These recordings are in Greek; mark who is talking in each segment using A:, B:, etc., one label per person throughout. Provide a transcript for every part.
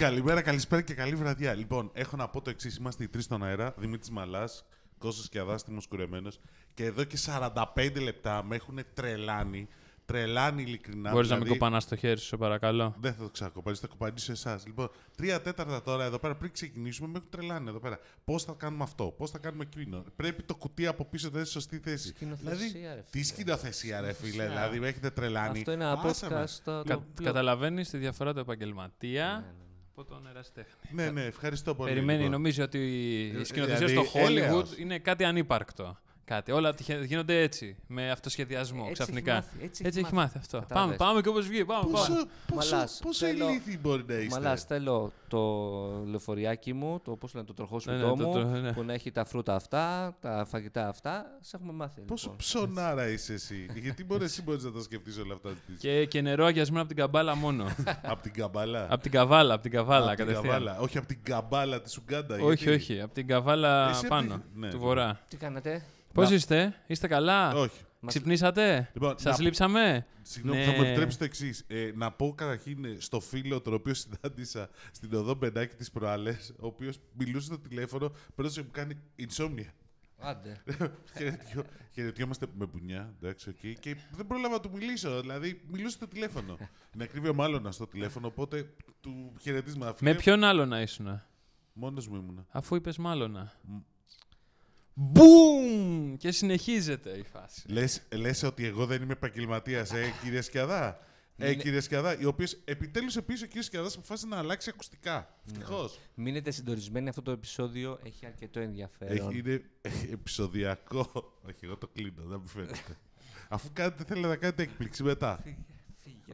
A: Καλημέρα, καλησπέρα και καλή βραδιά. Λοιπόν, έχω να πω το εξής. Είμαστε οι τρεις στον αέρα. Δημήτρης Μαλάς, Κώστα και Αδάστημο Κουρεμένος. Και εδώ και 45 λεπτά με έχουν τρελάνει. Τρελάνει ειλικρινά. Μπορείς δηλαδή... να μην δηλαδή, κοπανάς το χέρι σου, παρακαλώ. Δεν θα το ξανακοπανίσω, θα κοπανίσω εσάς. Λοιπόν, τρία τέταρτα τώρα εδώ πέρα πριν ξεκινήσουμε με έχουν τρελάνει εδώ πέρα. Πώς θα κάνουμε αυτό, πώς θα κάνουμε εκείνο. Πρέπει το κουτί από πίσω δεν είναι σωστή θέση. Δηλαδή, ρε, τι σκηνοθεσία, ρε φίλε, δηλαδή με έχετε τρελάνει. Αυτό είναι απλό.
B: Κα, Καταλαβαίνεις τη διαφορά του επαγγελματία. Ναι, ναι από τον Εραστέχνη.
A: Ναι, ναι, ευχαριστώ πολύ. Περιμένει, λοιπόν. νομίζω ότι η ε, σκηνοθεσία ε, στο δηλαδή, Hollywood
B: είναι κάτι ανύπαρκτο κάτι. Όλα γίνονται έτσι, με αυτοσχεδιασμό έτσι ξαφνικά. Έχει μάθει, έτσι, έτσι έχει, μάθει. μάθει αυτό. Πάμε, πάμε και όπως βγει. Πάμε,
C: πόσο, πάμε. Πόσο, πόσο θέλω, μπορεί να είσαι Μαλάς, θέλω το λεωφοριάκι μου, το πώς λένε το τροχό σου ναι, ναι μου, το, ναι. που να έχει τα φρούτα αυτά, τα φαγητά αυτά. Σε έχουμε μάθει. Λοιπόν. Πόσο λοιπόν. ψωνάρα είσαι εσύ. Γιατί μπορεί εσύ να τα σκεφτείς όλα αυτά. Και, και
A: νερό αγιασμένο από την καμπάλα μόνο. από την καμπάλα. Από την καβάλα,
B: από την καβάλα Όχι
A: από την καμπάλα της Ουγκάντα. Όχι, όχι, από την
B: καβάλα πάνω ναι, του ναι. βορρά. Τι κάνατε. Πώς να... είστε, είστε καλά. Όχι. Ξυπνήσατε, λοιπόν, σας να... λείψαμε. Συγγνώμη, ναι. θα μου επιτρέψετε
A: εξής. Ε, να πω καταρχήν ε, στο φίλο τον οποίο συνάντησα στην οδό Μπεντάκη της προάλλες, ο οποίος μιλούσε στο τηλέφωνο, πρώτος που μου κάνει insomnia.
C: Άντε.
A: χαιρετιόμαστε με μπουνιά, εντάξει, okay, και δεν πρόλαβα να του μιλήσω. Δηλαδή, μιλούσε στο τηλέφωνο. Είναι ακρίβεια μάλλον στο τηλέφωνο, οπότε του αυτό. Με ποιον άλλο να ήσουν. Μόνος μου ήμουν. Αφού είπες μάλλον.
C: Μπούμ!
A: Και συνεχίζεται η φάση. Λες, ότι εγώ δεν είμαι επαγγελματίας, ε, κύριε Σκιαδά.
C: Ε, κύριε Σκιαδά, οι οποίε επιτέλους επίσης ο κύριος Σκιαδάς αποφάσισε να αλλάξει ακουστικά. Ευτυχώς. Ναι. Μείνετε συντορισμένοι. αυτό το επεισόδιο έχει αρκετό ενδιαφέρον. Έχει,
A: είναι επεισοδιακό. Όχι, εγώ το κλείνω, δεν μου φαίνεται. Αφού κάνετε, θέλετε να κάνετε έκπληξη μετά.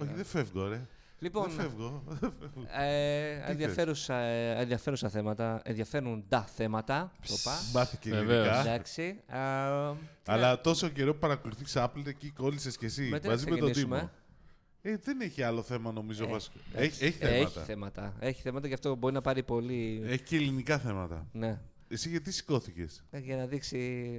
A: Όχι, δεν φεύγω, ρε. Λοιπόν, δεν φεύγω. Ε,
C: ενδιαφέρουσα, ε, ενδιαφέρουσα θέματα, ενδιαφέροντα θέματα. και ελληνικά. Εντάξει. Αλλά τόσο καιρό που παρακολουθείς Apple εκεί κόλλησες και εσύ μαζί με τον Τίμο. Ε, δεν έχει άλλο θέμα νομίζω ε, Έχει, έχει, θέματα. Έχει θέματα. Έχει θέματα και αυτό μπορεί να πάρει πολύ. Έχει και ελληνικά θέματα.
A: Ναι. Εσύ γιατί σηκώθηκες.
C: Ε, για να δείξει.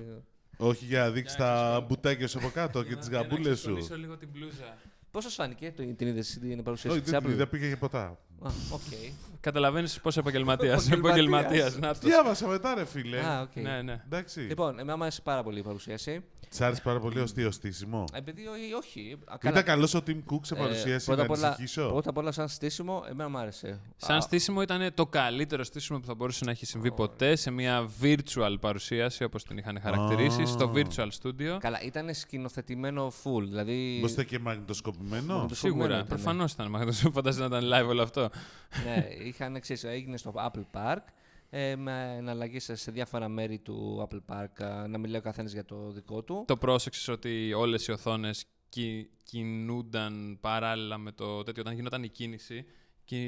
C: Όχι, για να δείξεις τα μπουτάκια σου από κάτω και τι γαμπούλε σου. Να λίγο την μπλούζα. Πώς σας φάνηκε την είδες την παρουσίαση της Apple. Δεν πήγε για ποτά. Okay. Καταλαβαίνεις πώς επαγγελματίας. επαγγελματίας. Διάβασα μετά, ρε φίλε. Α, okay. Ναι, ναι. Εντάξει. Λοιπόν, εμένα μου άρεσε πάρα πολύ η παρουσίαση.
A: Τη άρεσε πάρα πολύ ως τι, στήσιμο.
C: Επειδή όχι. Ήταν καλός ο Tim Cook σε ε, παρουσίαση, ε, να ανησυχήσω. Πρώτα απ' όλα, σαν στήσιμο, εμένα μου άρεσε. Σαν
B: στήσιμο ήταν το καλύτερο στήσιμο που θα μπορούσε να έχει συμβεί ποτέ σε μια virtual παρουσίαση όπως την είχαν χαρακτηρίσει στο virtual
C: studio. Καλά, ήταν σκηνοθετημένο full. Δηλαδή... Μπορείτε και μαγνητοσκοπημένο. Σίγουρα. Προφανώς ήταν μαγνητοσκοπημένο. να ήταν live όλο αυτό ναι, είχαν ξέρεις, έγινε στο Apple Park ε, με εναλλαγή σε διάφορα μέρη του Apple Park, ε, να μιλάει ο καθένας για το δικό του.
B: Το πρόσεξες ότι όλες οι οθόνες κι, κινούνταν παράλληλα με το τέτοιο, όταν γινόταν η κίνηση και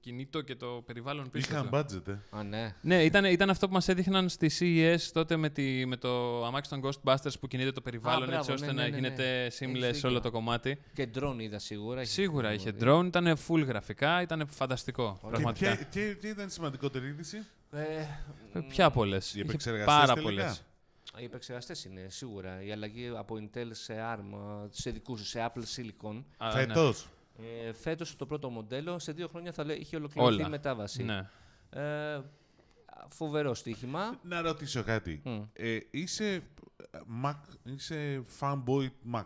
B: κινήτο και το περιβάλλον πίσω. Είχαν budget, ε.
A: Α,
C: ναι.
B: ναι, ήταν, ήταν αυτό που μας έδειχναν στη CES τότε με, τη, με το αμάξι των Ghostbusters που κινείται το περιβάλλον Α, μπράβο, έτσι ώστε ναι, ναι, ναι, ναι, να γίνεται seamless όλο το κομμάτι. Και drone είδα σίγουρα. Σίγουρα είχε drone, ήταν full γραφικά, ήταν φανταστικό. Και πραγματικά. Και,
A: τι ήταν η σημαντικότερη είδηση? Ε, ε ποια πολλέ. Πάρα πολλές.
C: Οι επεξεργαστές είναι σίγουρα. Η αλλαγή από Intel σε ARM, σε δικούς σε Apple Silicon. Ναι. Φέτος. Ε, Φέτος το πρώτο μοντέλο, σε δύο χρόνια θα λέει, είχε ολοκληρωθεί η μετάβαση. Ναι. Ε, φοβερό στοίχημα. Να ρωτήσω κάτι. Ε, είσαι,
A: Mac, είσαι fanboy Mac.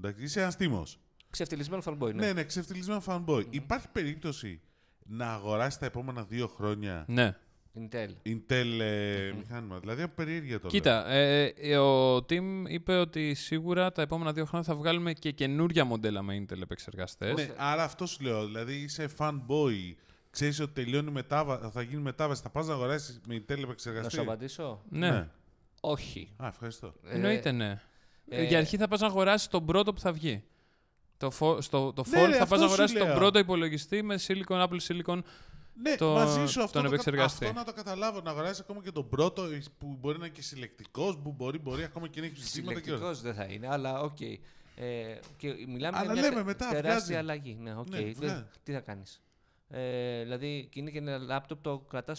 A: Εντάξει, είσαι ένας τίμος. Ξεφτυλισμένο fanboy. Ναι, ναι, ναι ξεφτυλισμένο fanboy. Υπάρχει περίπτωση να αγοράσει τα επόμενα δύο χρόνια ναι. Intel. Intel ε, μηχάνημα. Δηλαδή από περίεργεια τώρα. Κοίτα,
B: ε, ε, ο Tim είπε ότι σίγουρα τα επόμενα δύο χρόνια θα βγάλουμε και καινούρια μοντέλα με Intel επεξεργαστές. Ναι,
A: άρα αυτό σου λέω. Δηλαδή είσαι fanboy. Ξέρεις ότι τελειώνει μετάβα, θα γίνει μετάβαση. Θα πας να αγοράσεις με Intel επεξεργαστή. Να σου απαντήσω. Ναι. ναι. Όχι. Α, ευχαριστώ. Ε, Εννοείται ναι. Ε, Για αρχή θα πας να αγοράσεις τον πρώτο που θα βγει. Το, φο,
B: στο, το ναι, θα πας να αγοράσεις τον πρώτο υπολογιστή με Silicon, Apple Silicon ναι, το... μαζί σου αυτό, τον το, κα... αυτό
A: να το καταλάβω. Να αγοράσει ακόμα και τον πρώτο που μπορεί να είναι και συλλεκτικός, που μπορεί,
C: μπορεί ακόμα και να έχει ψηφίσει. Συλλεκτικός δεν θα είναι, αλλά οκ. Okay. Ε, και μιλάμε αλλά για μια μετά, τεράστια βγάζει. αλλαγή. Ναι, okay. Ναι, ναι, Τι θα κάνεις. Ε, δηλαδή, και είναι και ένα λάπτοπ το κρατάς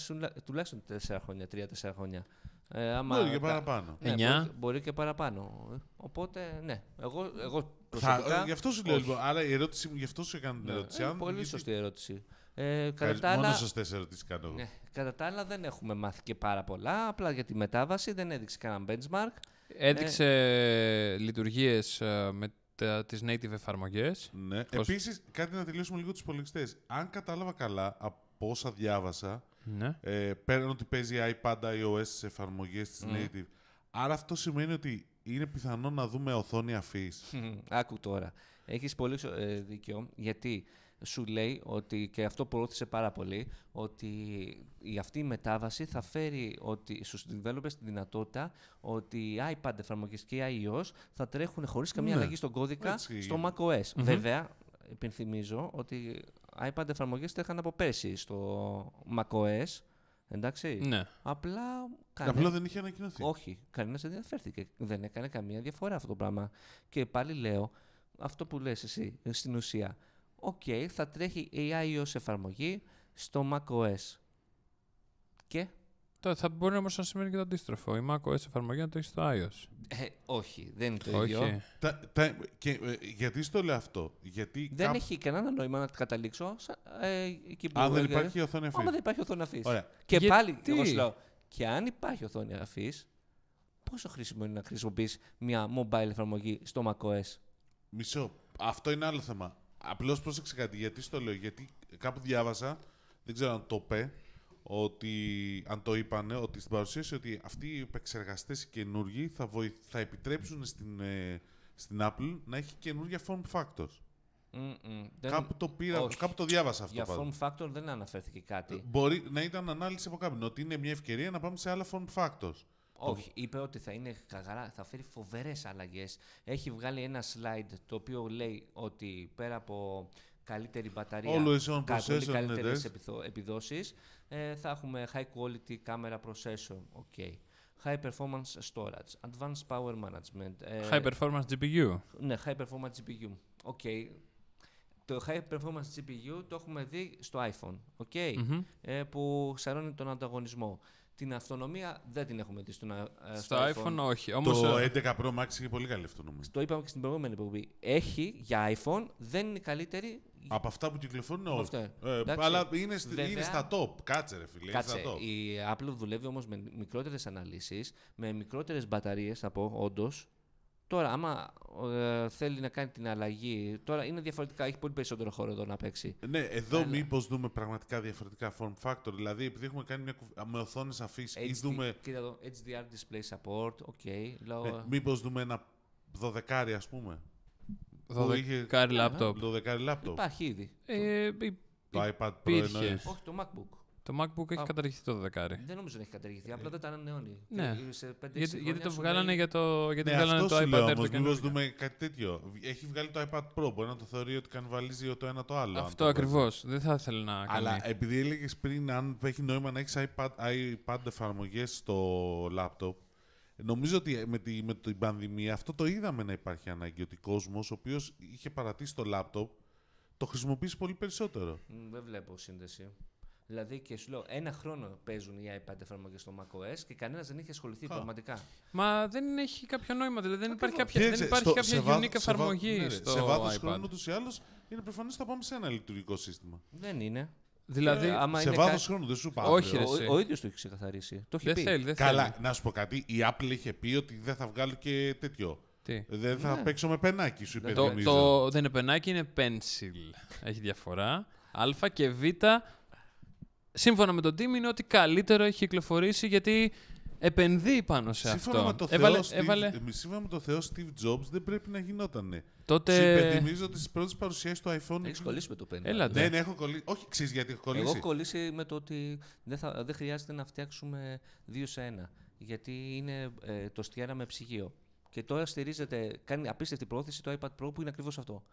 C: τουλάχιστον 4 χρόνια, 3-4 χρόνια. Ε, άμα, μπορεί και παραπάνω. Ναι, 9. Μπορεί, μπορεί, και παραπάνω. Οπότε, ναι. Εγώ, εγώ προσωπικά, θα, ε, γι' αυτό σου λέω λοιπόν. Άρα η ερώτηση μου, γι' αυτό σου έκανα την ναι, ερώτηση. Είναι πολύ σωστή ερώτηση. Ε, κατά τα άλλα, μόνος ερωτήσει κάνω. Ναι, κατά τα άλλα δεν έχουμε μάθει και πάρα πολλά. Απλά για τη μετάβαση δεν έδειξε κανένα benchmark. Έδειξε ε, λειτουργίες ε, με τις native εφαρμογές.
A: Ναι. Πώς... Επίσης, κάτι να τελειώσουμε λίγο τους υπολογιστές. Αν κατάλαβα καλά από όσα διάβασα, ναι. ε, πέραν ότι παίζει iPad iOS στις εφαρμογές της native. Άρα αυτό
C: σημαίνει ότι είναι πιθανό να δούμε οθόνη αφής. Άκου τώρα. Έχεις πολύ ε, δίκιο. Γιατί σου λέει ότι, και αυτό προώθησε πάρα πολύ, ότι η αυτή η μετάβαση θα φέρει ότι στους developers τη δυνατότητα ότι οι iPad εφαρμογές και οι iOS θα τρέχουν χωρίς καμία ναι. αλλαγή στον κώδικα Έτσι. στο macOS. Mm-hmm. Βέβαια, υπενθυμίζω ότι iPad εφαρμογές τρέχαν από πέρσι στο macOS. Εντάξει. Ναι. Απλά. Κανέ... Απλά δεν είχε ανακοινωθεί. Όχι. Κανένας δεν ενδιαφέρθηκε. Δεν έκανε καμία διαφορά αυτό το πράγμα. Και πάλι λέω αυτό που λες εσύ στην ουσία okay, θα τρέχει AI ως εφαρμογή στο macOS. Και... Τώρα θα μπορεί όμως να σημαίνει και το αντίστροφο. Η macOS εφαρμογή να το στο iOS. Ε, όχι, δεν είναι το
A: όχι. ίδιο. Τα, τα, και, ε, γιατί στο λέω αυτό.
C: Γιατί δεν έχει κανένα νόημα να καταλήξω. Ε, εκεί που αν δεν υπάρχει οθόνη αφή. Αν δεν υπάρχει οθόνη αφής. Και πάλι, εγώ σου λέω, και αν υπάρχει οθόνη αφής, πόσο χρήσιμο είναι να χρησιμοποιείς μια mobile εφαρμογή στο macOS. Μισό. Αυτό είναι άλλο
A: θέμα. Απλώς πρόσεξε κάτι, γιατί στο λέω. Γιατί κάπου διάβασα, δεν ξέρω αν το πέ, ότι αν το είπανε, ότι στην παρουσίαση ότι αυτοί οι επεξεργαστές οι καινούργοι θα, θα επιτρέψουν στην, ε, στην Apple να έχει καινούργια form factors.
C: mm Κάπου, το πήρα, κάπου το διάβασα αυτό. Για form factor δεν αναφέρθηκε κάτι. Ε, μπορεί
A: να ήταν ανάλυση από κάποιον ότι είναι μια ευκαιρία να πάμε σε άλλα form factors. Όχι,
C: είπε ότι θα είναι θα φέρει φοβερές αλλαγές. Έχει βγάλει ένα slide το οποίο λέει ότι πέρα από καλύτερη μπαταρία, και καλύτερε επιδόσει, θα έχουμε high quality camera processor. Okay. High Performance Storage, Advanced Power Management. Ε, high Performance GPU. Ναι, High Performance GPU. Okay. Το High Performance GPU το έχουμε δει στο iPhone, okay, ε, που σαρώνει τον ανταγωνισμό την αυτονομία δεν την έχουμε δει ε, στο, iPhone. iPhone όχι. Όμως... Ε, Το
A: 11 Pro Max έχει πολύ καλή αυτονομία. Το είπαμε και στην προηγούμενη εκπομπή.
C: Έχει για iPhone, δεν είναι καλύτερη. Από αυτά που κυκλοφορούν όλοι. Ε, αλλά είναι, είναι στα top. Κάτσε, ρε φίλε. Κάτσε. στα top. Η Apple δουλεύει όμως με μικρότερες αναλύσεις, με μικρότερες μπαταρίες, από όντως. Τώρα, άμα ε, θέλει να κάνει την αλλαγή, τώρα είναι διαφορετικά, έχει πολύ περισσότερο χώρο εδώ να παίξει. Ναι, εδώ Αλλά... μήπως
A: δούμε πραγματικά διαφορετικά form factor. Δηλαδή, επειδή έχουμε κάνει μια με οθόνες αφήσει ή δούμε. Κοίτα εδώ, HDR display support, Okay, ναι, μήπως δούμε ένα 12 ας πούμε. 12 laptop. λάπτοπ. 12 Υπάρχει ήδη. Ε, το... iPad Pro
C: Όχι, το MacBook.
A: Το MacBook έχει καταργηθεί το 12. Δεν
C: νομίζω ότι έχει καταργηθεί. Απλά δεν τα ανανεώνει. Ναι. γιατί, το βγάλανε για το, γιατί ναι, βγάλανε το iPad Air. Μήπω δούμε κάτι τέτοιο.
A: Έχει βγάλει το iPad Pro. Μπορεί να το θεωρεί ότι κανβαλίζει το ένα το άλλο. Αυτό ακριβώς. Δεν θα ήθελα να κάνει. Αλλά επειδή έλεγες πριν, αν έχει νόημα να έχεις iPad, iPad εφαρμογές στο laptop, Νομίζω ότι με, τη, με την πανδημία αυτό το είδαμε να υπάρχει ανάγκη. Ότι ο κόσμος, ο οποίος είχε παρατήσει το λάπτοπ, το χρησιμοποιήσει πολύ περισσότερο.
C: Δεν βλέπω σύνδεση. Δηλαδή και σου λέω, ένα χρόνο παίζουν οι iPad εφαρμογές στο macOS και κανένας δεν έχει ασχοληθεί πραγματικά.
B: Μα δεν έχει κάποιο νόημα, δηλαδή δεν υπάρχει κάποια, δεν υπάρχει κάποια unique εφαρμογή.
C: Ναι, ναι, σε βάθος χρόνου
A: ούτως ή άλλως είναι προφανές ότι θα πάμε σε ένα λειτουργικό σύστημα. Δεν είναι. Δηλαδή, ε, σε βάθο χρόνου δεν σου πάει. Όχι, ο, ο ίδιος το έχει ξεκαθαρίσει. Το έχει πει. Θέλει, Καλά, θέλει. να σου πω κάτι. Η Apple είχε πει ότι δεν θα βγάλει και τέτοιο. Τι? Δεν θα ναι. παίξω με πενάκι, σου είπε.
B: δεν είναι πενάκι, είναι pencil. έχει διαφορά. Α και Β σύμφωνα με τον Τίμι είναι ότι καλύτερο έχει κυκλοφορήσει γιατί επενδύει πάνω σε σύμφωνα αυτό. Με έβαλε, Steve,
A: έβαλε... Ε, σύμφωνα με τον Θεό Steve Jobs δεν πρέπει να γινότανε. Τότε... υπενθυμίζω ότι στι πρώτες παρουσιάσεις του iPhone. Έχεις κολλήσει με το 5. Έλα, ναι, ναι, ναι, έχω κολλήσει. Όχι, ξέρεις γιατί έχω κολλήσει. Εγώ έχω
C: κολλήσει με το ότι δεν, θα, δεν χρειάζεται να φτιάξουμε δύο σε ένα. Γιατί είναι ε, το στιάρα με ψυγείο. Και τώρα στηρίζεται, κάνει απίστευτη πρόθεση το iPad Pro που είναι ακριβώς αυτό.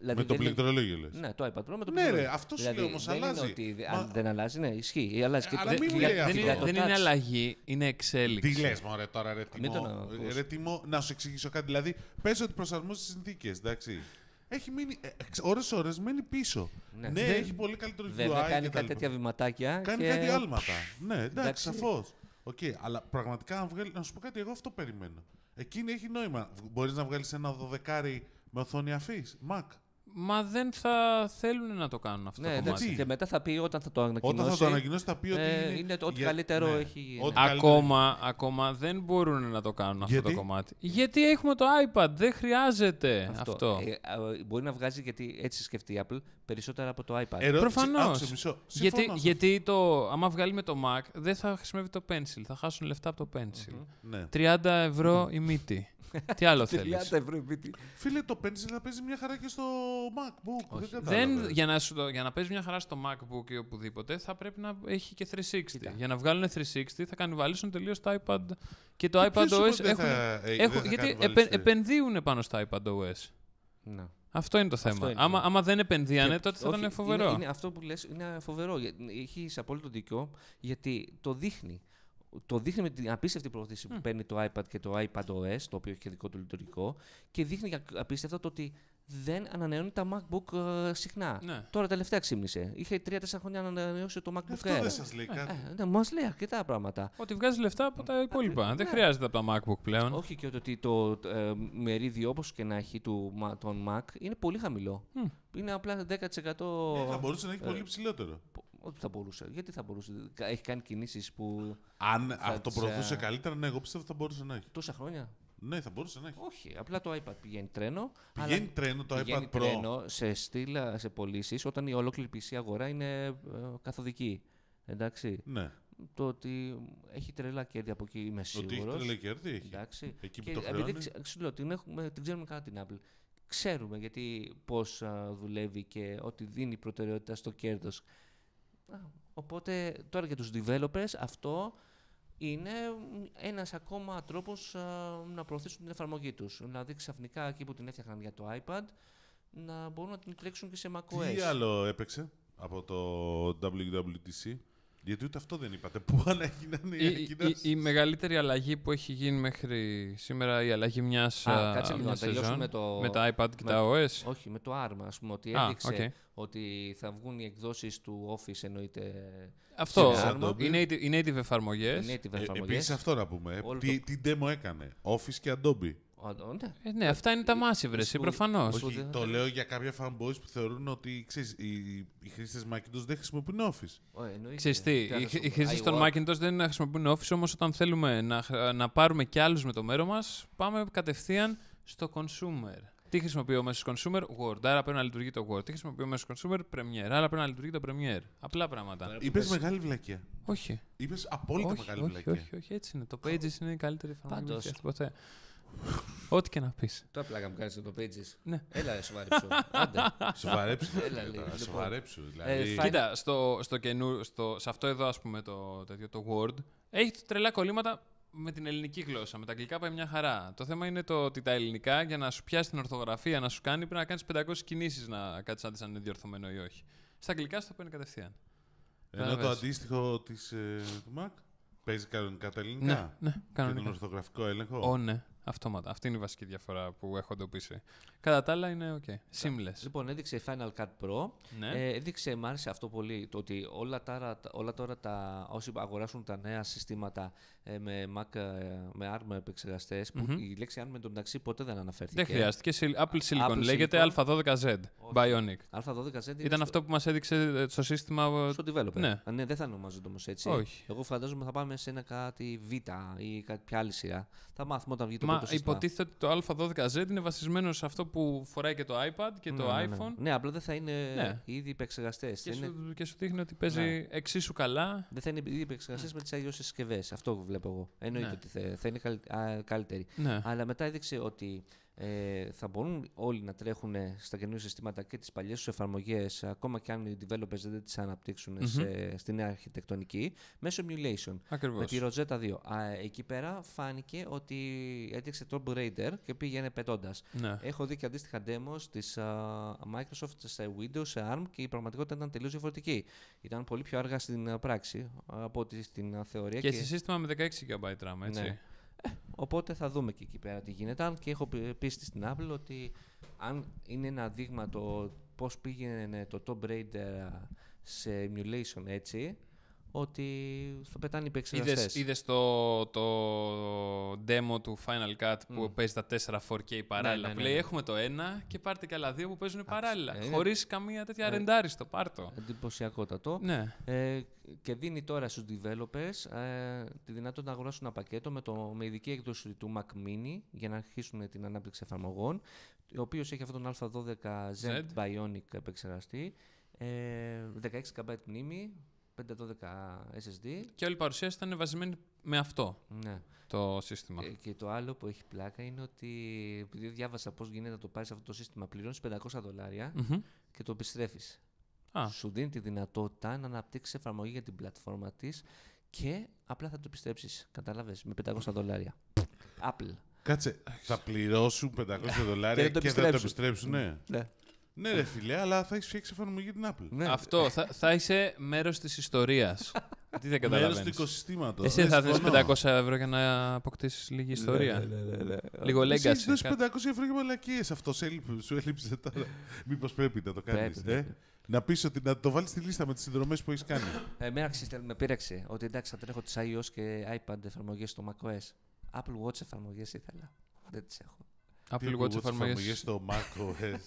C: Δηλαδή, με το πληκτρολόγιο λες. Ναι, το iPad Pro με το Ναι, Ναι, αυτός δηλαδή, σου λέει όμω αλλάζει. ότι Μα... δεν αλλάζει, ναι, ισχύει. Αλλάζει και μην το... λέει αυτό. Δεν, είναι αλλαγή, είναι εξέλιξη. Τι λες, μωρέ,
A: τώρα ρε τιμό, τον... ρε τιμό, να σου εξηγήσω κάτι. Δηλαδή, πες ότι προσαρμόζεις τις συνθήκες, εντάξει. Έχει μείνει, ε, ε, ώρες ώρες μένει πίσω. Ναι, ναι δεν, έχει πολύ καλύτερο UI Βέβαια, κάνει κάτι τέτοια βηματάκια. Κάνει κάτι άλματα. Ναι, εντάξει, σαφώς. Οκ, okay, αλλά πραγματικά να σου πω κάτι, εγώ αυτό περιμένω. Εκείνη έχει νόημα. Μπορείς να βγάλεις ένα δωδεκάρι με οθόνη αφής, Μακ.
B: Μα δεν θα θέλουν να το κάνουν αυτό ναι, το κομμάτι. Και μετά θα πει όταν θα το ανακοινώσει. Όταν θα το ανακοινώσει
A: θα πει ε, ότι. Ε, είναι ό,τι καλύτερο ναι, έχει γίνει.
C: Ναι. ακόμα,
B: ακόμα δεν μπορούν να το κάνουν αυτό το κομμάτι.
C: Γιατί έχουμε το iPad, δεν χρειάζεται αυτό. αυτό. Ε, μπορεί να βγάζει γιατί έτσι σκεφτεί η Apple περισσότερα από το iPad. Ε, Προφανώ. Γιατί, γιατί το,
B: άμα βγάλει με το Mac δεν θα χρησιμεύει το Pencil. Θα χάσουν λεφτά από το Pencil.
C: 30 ναι. ευρώ
B: η μύτη. Τι άλλο θέλει.
A: Φίλε, το παίρνει να παίζει μια χαρά και στο MacBook. Δεν, για,
B: να σου, για να παίζεις μια χαρά στο MacBook ή οπουδήποτε, θα πρέπει να έχει και 360. Για να βγάλουν 360, θα κανιβαλίσουν τελείως το iPad και το και iPad OS. Έχουν, θα, ε, έχουν, γιατί επεν, ε? επενδύουν πάνω στο iPad OS. Αυτό είναι το θέμα. Ναι. Άμα, δεν επενδύανε, τότε θα είναι ήταν φοβερό. Είναι,
C: αυτό που λες είναι φοβερό. Έχεις απόλυτο δίκιο, γιατί το δείχνει το δείχνει με την απίστευτη προώθηση που παίρνει το iPad και το iPad OS, το οποίο έχει και δικό του λειτουργικό, και δείχνει απίστευτα το ότι δεν ανανεώνει τα MacBook uh, συχνά. Ναι. Τώρα τελευταία ξύμνησε. Είχε τρία-τέσσερα χρόνια να ανανεώσει το MacBook Αυτό δεν σας λέει ε, κάτι. Ε, ναι, μας λέει αρκετά πράγματα.
B: Ότι βγάζει λεφτά από τα υπόλοιπα. Δεν ναι. χρειάζεται
C: από τα MacBook πλέον. Όχι και ότι το ε, μερίδιο όπως και να έχει του, των Mac είναι πολύ χαμηλό. Είναι απλά 10%. Ε, θα μπορούσε να έχει πολύ ψηλότερο. Ό,τι θα μπορούσε. Γιατί θα μπορούσε. Έχει κάνει κινήσεις που. Αν το προωθούσε ε, καλύτερα, ναι, εγώ πιστεύω θα μπορούσε να έχει. Τόσα χρόνια. Ναι, θα μπορούσε να έχει. Όχι, απλά το iPad πηγαίνει τρένο. Πηγαίνει τρένο το πηγαίνει iPad Pro. τρένο σε στήλα, σε πωλήσεις, όταν η ολόκληρη PC αγορά είναι ε, καθοδική. Εντάξει. Ναι. Το ότι έχει τρελά κέρδη από εκεί είμαι σίγουρο. Ότι έχει τρελά κέρδη έχει. Εντάξει. Εκεί που και, το χρεώνει. Επειδή την, έχουμε, ξέρουμε καλά την Apple. Ξέρουμε γιατί πώς δουλεύει και ότι δίνει προτεραιότητα στο κέρδος Οπότε τώρα για τους developers αυτό είναι ένας ακόμα τρόπος να προωθήσουν την εφαρμογή τους. Δηλαδή ξαφνικά εκεί που την έφτιαχναν για το iPad να μπορούν να την τρέξουν και σε macOS. Τι άλλο
A: έπαιξε από το WWDC. Γιατί ούτε αυτό δεν είπατε. Πού αναγίνανε οι ανακοινώσει. Η, η, η, μεγαλύτερη αλλαγή που έχει γίνει μέχρι
B: σήμερα, η αλλαγή μιας. Κάτσε λίγο να τελειώσουμε με το. τα iPad και τα OS.
C: Όχι, με το ARM. Ας πούμε ότι έδειξε ότι θα βγουν οι εκδόσεις του Office εννοείται. Αυτό. Είναι
B: οι native εφαρμογέ.
C: Ε, Επίσης αυτό να πούμε. Τι,
B: τι demo
A: έκανε. Office και Adobe. Ε, ναι. αυτά είναι τα massive, ρε, προφανώ. Το λέω για κάποια fanboys που θεωρούν ότι ξέρεις, οι, οι χρήστες Macintosh δεν χρησιμοποιούν Office. Ξέρεις τι, οι, χρήστες των
B: Macintosh δεν χρησιμοποιούν Office, όμως όταν θέλουμε να, να πάρουμε κι άλλους με το μέρο μας, πάμε κατευθείαν στο consumer. Τι χρησιμοποιώ μέσα στο consumer, Word. Άρα πρέπει να λειτουργεί το Word. Τι χρησιμοποιώ μέσα στο consumer, Premiere. Άρα πρέπει να λειτουργεί το Premiere. Απλά πράγματα. Είπε μεγάλη βλακία. Όχι. Είπες απόλυτα όχι, μεγάλη βλακία. Όχι, όχι, έτσι είναι. Το Pages είναι η καλύτερη εφαρμογή. Ποτέ. Ό,τι και να πεις.
C: Το απλά μου κάνεις το pages. Ναι. Έλα, σοβαρέψω. Άντε.
B: Σοβαρέψου. Έλα, λοιπόν. σοβαρέψου. Ε, δηλαδή... κοίτα, στο, στο στο, σε αυτό εδώ, ας πούμε, το, το Word, έχει τρελά κολλήματα με την ελληνική γλώσσα. Με τα αγγλικά πάει μια χαρά. Το θέμα είναι το ότι τα ελληνικά για να σου πιάσει την ορθογραφία, να σου κάνει, πρέπει να κάνεις 500 κινήσεις να κάτσεις αν είναι διορθωμένο ή όχι. Στα αγγλικά στο παίρνει κατευθείαν. Ενώ το
A: αντίστοιχο
B: της ε, Mac παίζει κανονικά τα ελληνικά. Ναι, ναι, κανονικά. Και τον ορθογραφικό έλεγχο. Ω, ναι. Αυτόματα. Αυτή είναι η βασική
C: διαφορά που έχω εντοπίσει.
B: Κατά τα άλλα είναι οκ.
C: Seamless. Λοιπόν, έδειξε η Final Cut Pro. Ναι. Ε, έδειξε, μ' άρεσε αυτό πολύ, το ότι όλα, τα, όλα τώρα τα, όσοι αγοράσουν τα νέα συστήματα ε, με, Mac, ε, με ARM επεξεργαστές, η λέξη ARM με τον ταξί ποτέ δεν αναφέρθηκε. Δεν χρειάστηκε. Apple Silicon. Apple λέγεται α12Z. Bionic. α12Z. Ήταν αυτό που μας έδειξε ε, στο σύστημα. Ε, στο developer. Ναι, ναι δεν θα ονομάζονται όμως έτσι. Όχι. Εγώ φαντάζομαι θα πάμε σε ένα κάτι Β ή κάποια άλλη σειρά. Θα μάθουμε όταν βγει το Μα υποτίθεται ότι το Α12Z είναι βασισμένο σε αυτό που φοράει και το iPad και το ναι, ναι, ναι. iPhone. Ναι, απλά δεν θα είναι ήδη υπεξεργαστέ. Και, Σου, δείχνει ότι παίζει εξίσου καλά. Δεν θα είναι ήδη υπεξεργαστέ με τις αλλιώ συσκευές. Αυτό βλέπω εγώ. Εννοείται ότι θα, είναι καλύτεροι. Αλλά μετά έδειξε ότι ε, θα μπορούν όλοι να τρέχουν στα καινούργια συστήματα και τις παλιές τους εφαρμογές ακόμα και αν οι developers δεν τις αναπτύξουν στη νέα αρχιτεκτονική μέσω emulation Ακριβώς. με τη Rosetta 2. Α, εκεί πέρα φάνηκε ότι έτυχε το Raider και πήγαινε πετώντας. Ναι. Έχω δει και αντίστοιχα demos της Microsoft σε Windows, σε ARM και η πραγματικότητα ήταν τελείως διαφορετική. Ήταν πολύ πιο αργά στην πράξη από ό,τι στην θεωρία. Και, σε σύστημα με 16 GB RAM, έτσι. Ναι. Οπότε θα δούμε και εκεί πέρα τι γίνεται. Αν και έχω πίστη στην Apple ότι αν είναι ένα δείγμα το πώς πήγαινε το Tomb Raider σε emulation έτσι, ότι θα πετάνε οι επεξεργαστές. Είδες το, το demo του Final
B: Cut που mm. παίζει τα 4 4K ναι, παράλληλα. Ναι, ναι λέει ναι. έχουμε το ένα και πάρτε και άλλα δύο που παίζουν παράλληλα. Ε, χωρίς καμία τέτοια ε, ρεντάριστο.
C: Πάρτο. Εντυπωσιακότατο. Ναι. Ε, και δίνει τώρα στους developers ε, τη δυνατότητα να αγοράσουν ένα πακέτο με, το, με ειδική έκδοση του Mac Mini για να αρχίσουν την ανάπτυξη εφαρμογών, ο οποίος έχει αυτόν τον α12 Z, Z. Bionic επεξεργαστή, 16 ε, 16GB μνήμη, SSD. Και όλη η παρουσίαση ήταν βασισμένη
B: με αυτό ναι.
C: το σύστημα. και το άλλο που έχει πλάκα είναι ότι επειδή διάβασα πώς γίνεται να το πάρεις αυτό το σύστημα, πληρώνεις 500 δολαρια και το επιστρέφεις. Σου δίνει τη δυνατότητα να αναπτύξεις εφαρμογή για την πλατφόρμα της και απλά θα το επιστρέψεις. Κατάλαβες με 500 δολάρια. Apple.
A: Κάτσε, θα πληρώσουν 500 δολάρια και, θα το επιστρέψουν, ναι.
C: ναι. Ναι, ρε
B: φίλε, αλλά θα έχεις φτιάξει εφαρμογή την Apple. Ναι. Αυτό. Θα, θα είσαι μέρος της ιστορίας. Τι δεν καταλαβαίνεις. Μέρος του οικοσυστήματος. Εσύ θα δει 500 ευρώ για να αποκτήσεις λίγη ναι, ιστορία. Ναι,
C: Λίγο legacy. Εσύ δώσει 500
A: ευρώ για μαλακίες. Αυτός σου έλειψε τώρα. Μήπως πρέπει να το κάνεις. Ε? Να πεις ότι να το βάλεις στη λίστα με ε, τις συνδρομές που έχεις κάνει.
C: Εμένα ξέρει, με πείραξε ότι εντάξει θα τρέχω τις iOS και iPad εφαρμογές στο macOS. Apple Watch εφαρμογές ήθελα. Δεν τις έχω. Apple Watch εφαρμογέ στο
A: macOS.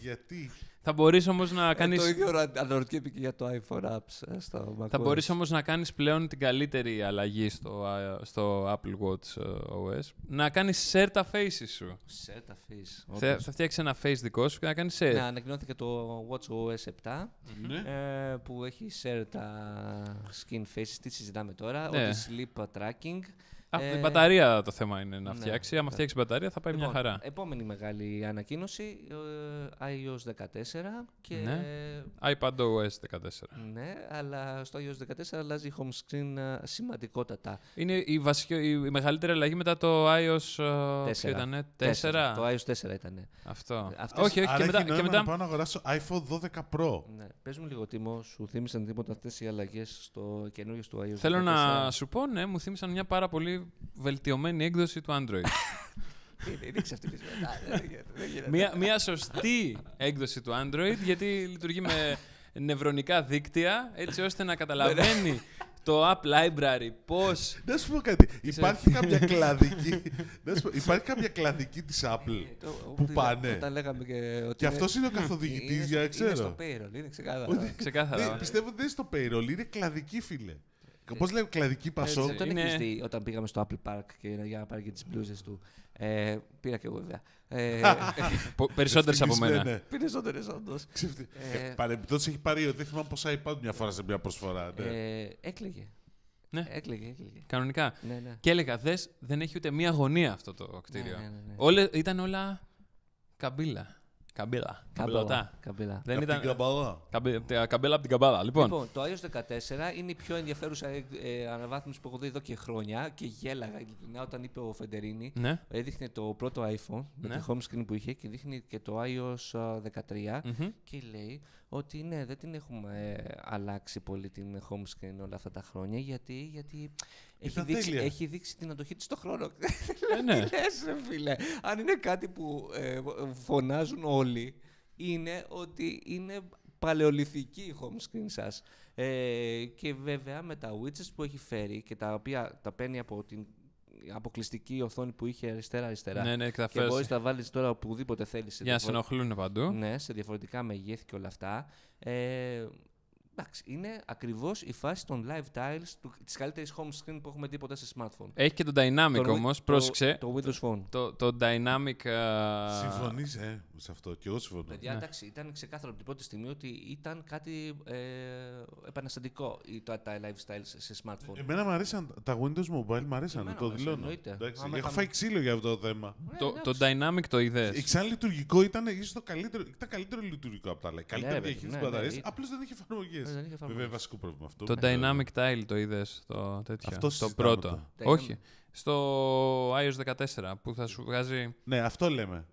A: Γιατί.
B: Θα μπορείς όμως να κάνει. το ίδιο αναρωτιέται και για το iPhone Apps ε, Θα μπορείς όμως να κάνεις πλέον την καλύτερη αλλαγή στο, στο Apple Watch ε, OS. Να κάνεις share τα faces σου.
C: Share τα face. Θα, θα
B: φτιάξεις ένα face δικό σου και να κάνεις share. Ναι,
C: ανακοινώθηκε το Watch OS 7 ναι. ε, που έχει share τα skin faces. Τι συζητάμε τώρα. Ναι. Ότι sleep tracking. Από την ε, μπαταρία το θέμα είναι να ναι, φτιάξει. Αν Άμα ναι. φτιάξει μπαταρία θα πάει μια λοιπόν, χαρά. Επόμενη μεγάλη ανακοίνωση, ε, iOS 14 και... Ναι.
B: iPadOS 14.
C: Ναι, αλλά στο iOS 14 αλλάζει η home screen ε, σημαντικότατα. Είναι η, η μεγαλύτερη αλλαγή μετά το iOS 4. 4. Το iOS 4 ήταν. Αυτό. Αυτές... Όχι, όχι. και μετά... Και μετά... Να πάω να αγοράσω iPhone 12 Pro. Ναι. Πες μου λίγο, Τίμο, σου θύμισαν τίποτα αυτές οι αλλαγές στο καινούριο του iOS Θέλω να
B: σου πω, ναι, μου θύμισαν μια πάρα πολύ βελτιωμένη έκδοση του Android. μία, σωστή έκδοση του Android, γιατί λειτουργεί με νευρονικά δίκτυα, έτσι ώστε να καταλαβαίνει
A: το App Library πώς... Να σου πω κάτι. Υπάρχει κάποια κλαδική, υπάρχει κάποια κλαδική της Apple ε, που πάνε. και αυτός είναι ο καθοδηγητής, για ξέρω. Είναι στο payroll, είναι ξεκάθαρο. Ναι, πιστεύω ότι δεν είναι στο payroll, είναι κλαδική, φίλε.
C: Πώς λέει κλαδική πασό. Δεν είναι... έχει όταν πήγαμε στο Apple Park και, για να πάρει και τις μπλούζες του. Ε, πήρα και εγώ βέβαια. Ε, Περισσότερες από μένα. Ναι. Περισσότερες, όντως. Ε, ε,
A: Παρεμπιπτόντως έχει πάρει, δεν θυμάμαι πόσα είπα μια φορά σε μια προσφορά. Ναι.
C: Έκλαιγε. Ναι. Έκλαιγε, έκλαιγε.
B: Κανονικά. Ναι, και έλεγα, δες, δεν έχει ούτε μία γωνία αυτό το κτίριο. Ναι, ήταν όλα καμπύλα. Καμπύλα. Καμπυλωτά. Καμπύλα. Δεν ήταν... την Καμπάλα.
C: Καμπύλα από την Καμπάλα. Λοιπόν. λοιπόν, το iOS 14 είναι η πιο ενδιαφέρουσα ε, ε, αναβάθμιση που έχω δει εδώ και χρόνια και γέλαγα γιατί όταν είπε ο Φεντερίνη. Ναι. Έδειχνε το πρώτο iPhone με ναι. το home screen που είχε και δείχνει και το iOS 13 και λέει ότι ναι, δεν την έχουμε ε, αλλάξει πολύ την home screen όλα αυτά τα χρόνια γιατί, γιατί έχει δείξει, έχει την αντοχή της στον χρόνο. Ε, ναι. Λες, φίλε. Αν είναι κάτι που ε, φωνάζουν όλοι, είναι ότι είναι παλαιοληθική η home screen σας. Ε, και βέβαια με τα widgets που έχει φέρει και τα οποία τα παίρνει από την αποκλειστική οθόνη που είχε αριστερά-αριστερά. Ναι, ναι, και μπορείς να τα βάλεις τώρα οπουδήποτε θέλεις. Για να σε ενοχλούν παντού. Ναι, σε διαφορετικά μεγέθη και όλα αυτά. Ε, Εντάξει, είναι ακριβώς η φάση των live tiles της καλύτερης home screen που έχουμε δει ποτέ σε smartphone. Έχει και το dynamic όμω, πρόσεξε.
B: Το, Windows Phone. Το, το, dynamic. Uh... Συμφωνείς, ε, σε αυτό. Και εγώ συμφωνώ. Παιδιά, ναι.
C: εντάξει, ήταν ξεκάθαρο από την πρώτη στιγμή ότι ήταν κάτι ε, επαναστατικό τα live styles σε smartphone. Εμένα μου
A: αρέσαν τα Windows Mobile, μου αρέσαν. Το δηλώνω. Εντάξει, έχω φάει ξύλο για αυτό το θέμα. Ναι, το, το dynamic το είδες. Εξάλλου λειτουργικό ήταν ίσως το καλύτερο. Ήταν καλύτερο λειτουργικό από τα άλλα. Καλύτερα ναι, διαχείριση μπαταρία. Απλώς δεν είχε εφαρμογή. Ε, Βέβαια, βασικό πρόβλημα αυτό. Το ε, Dynamic Tile το είδες. Το, τέτοιο, το πρώτο. Όχι.
B: Στο iOS 14 που θα σου βγάζει.
A: Ναι, αυτό λέμε.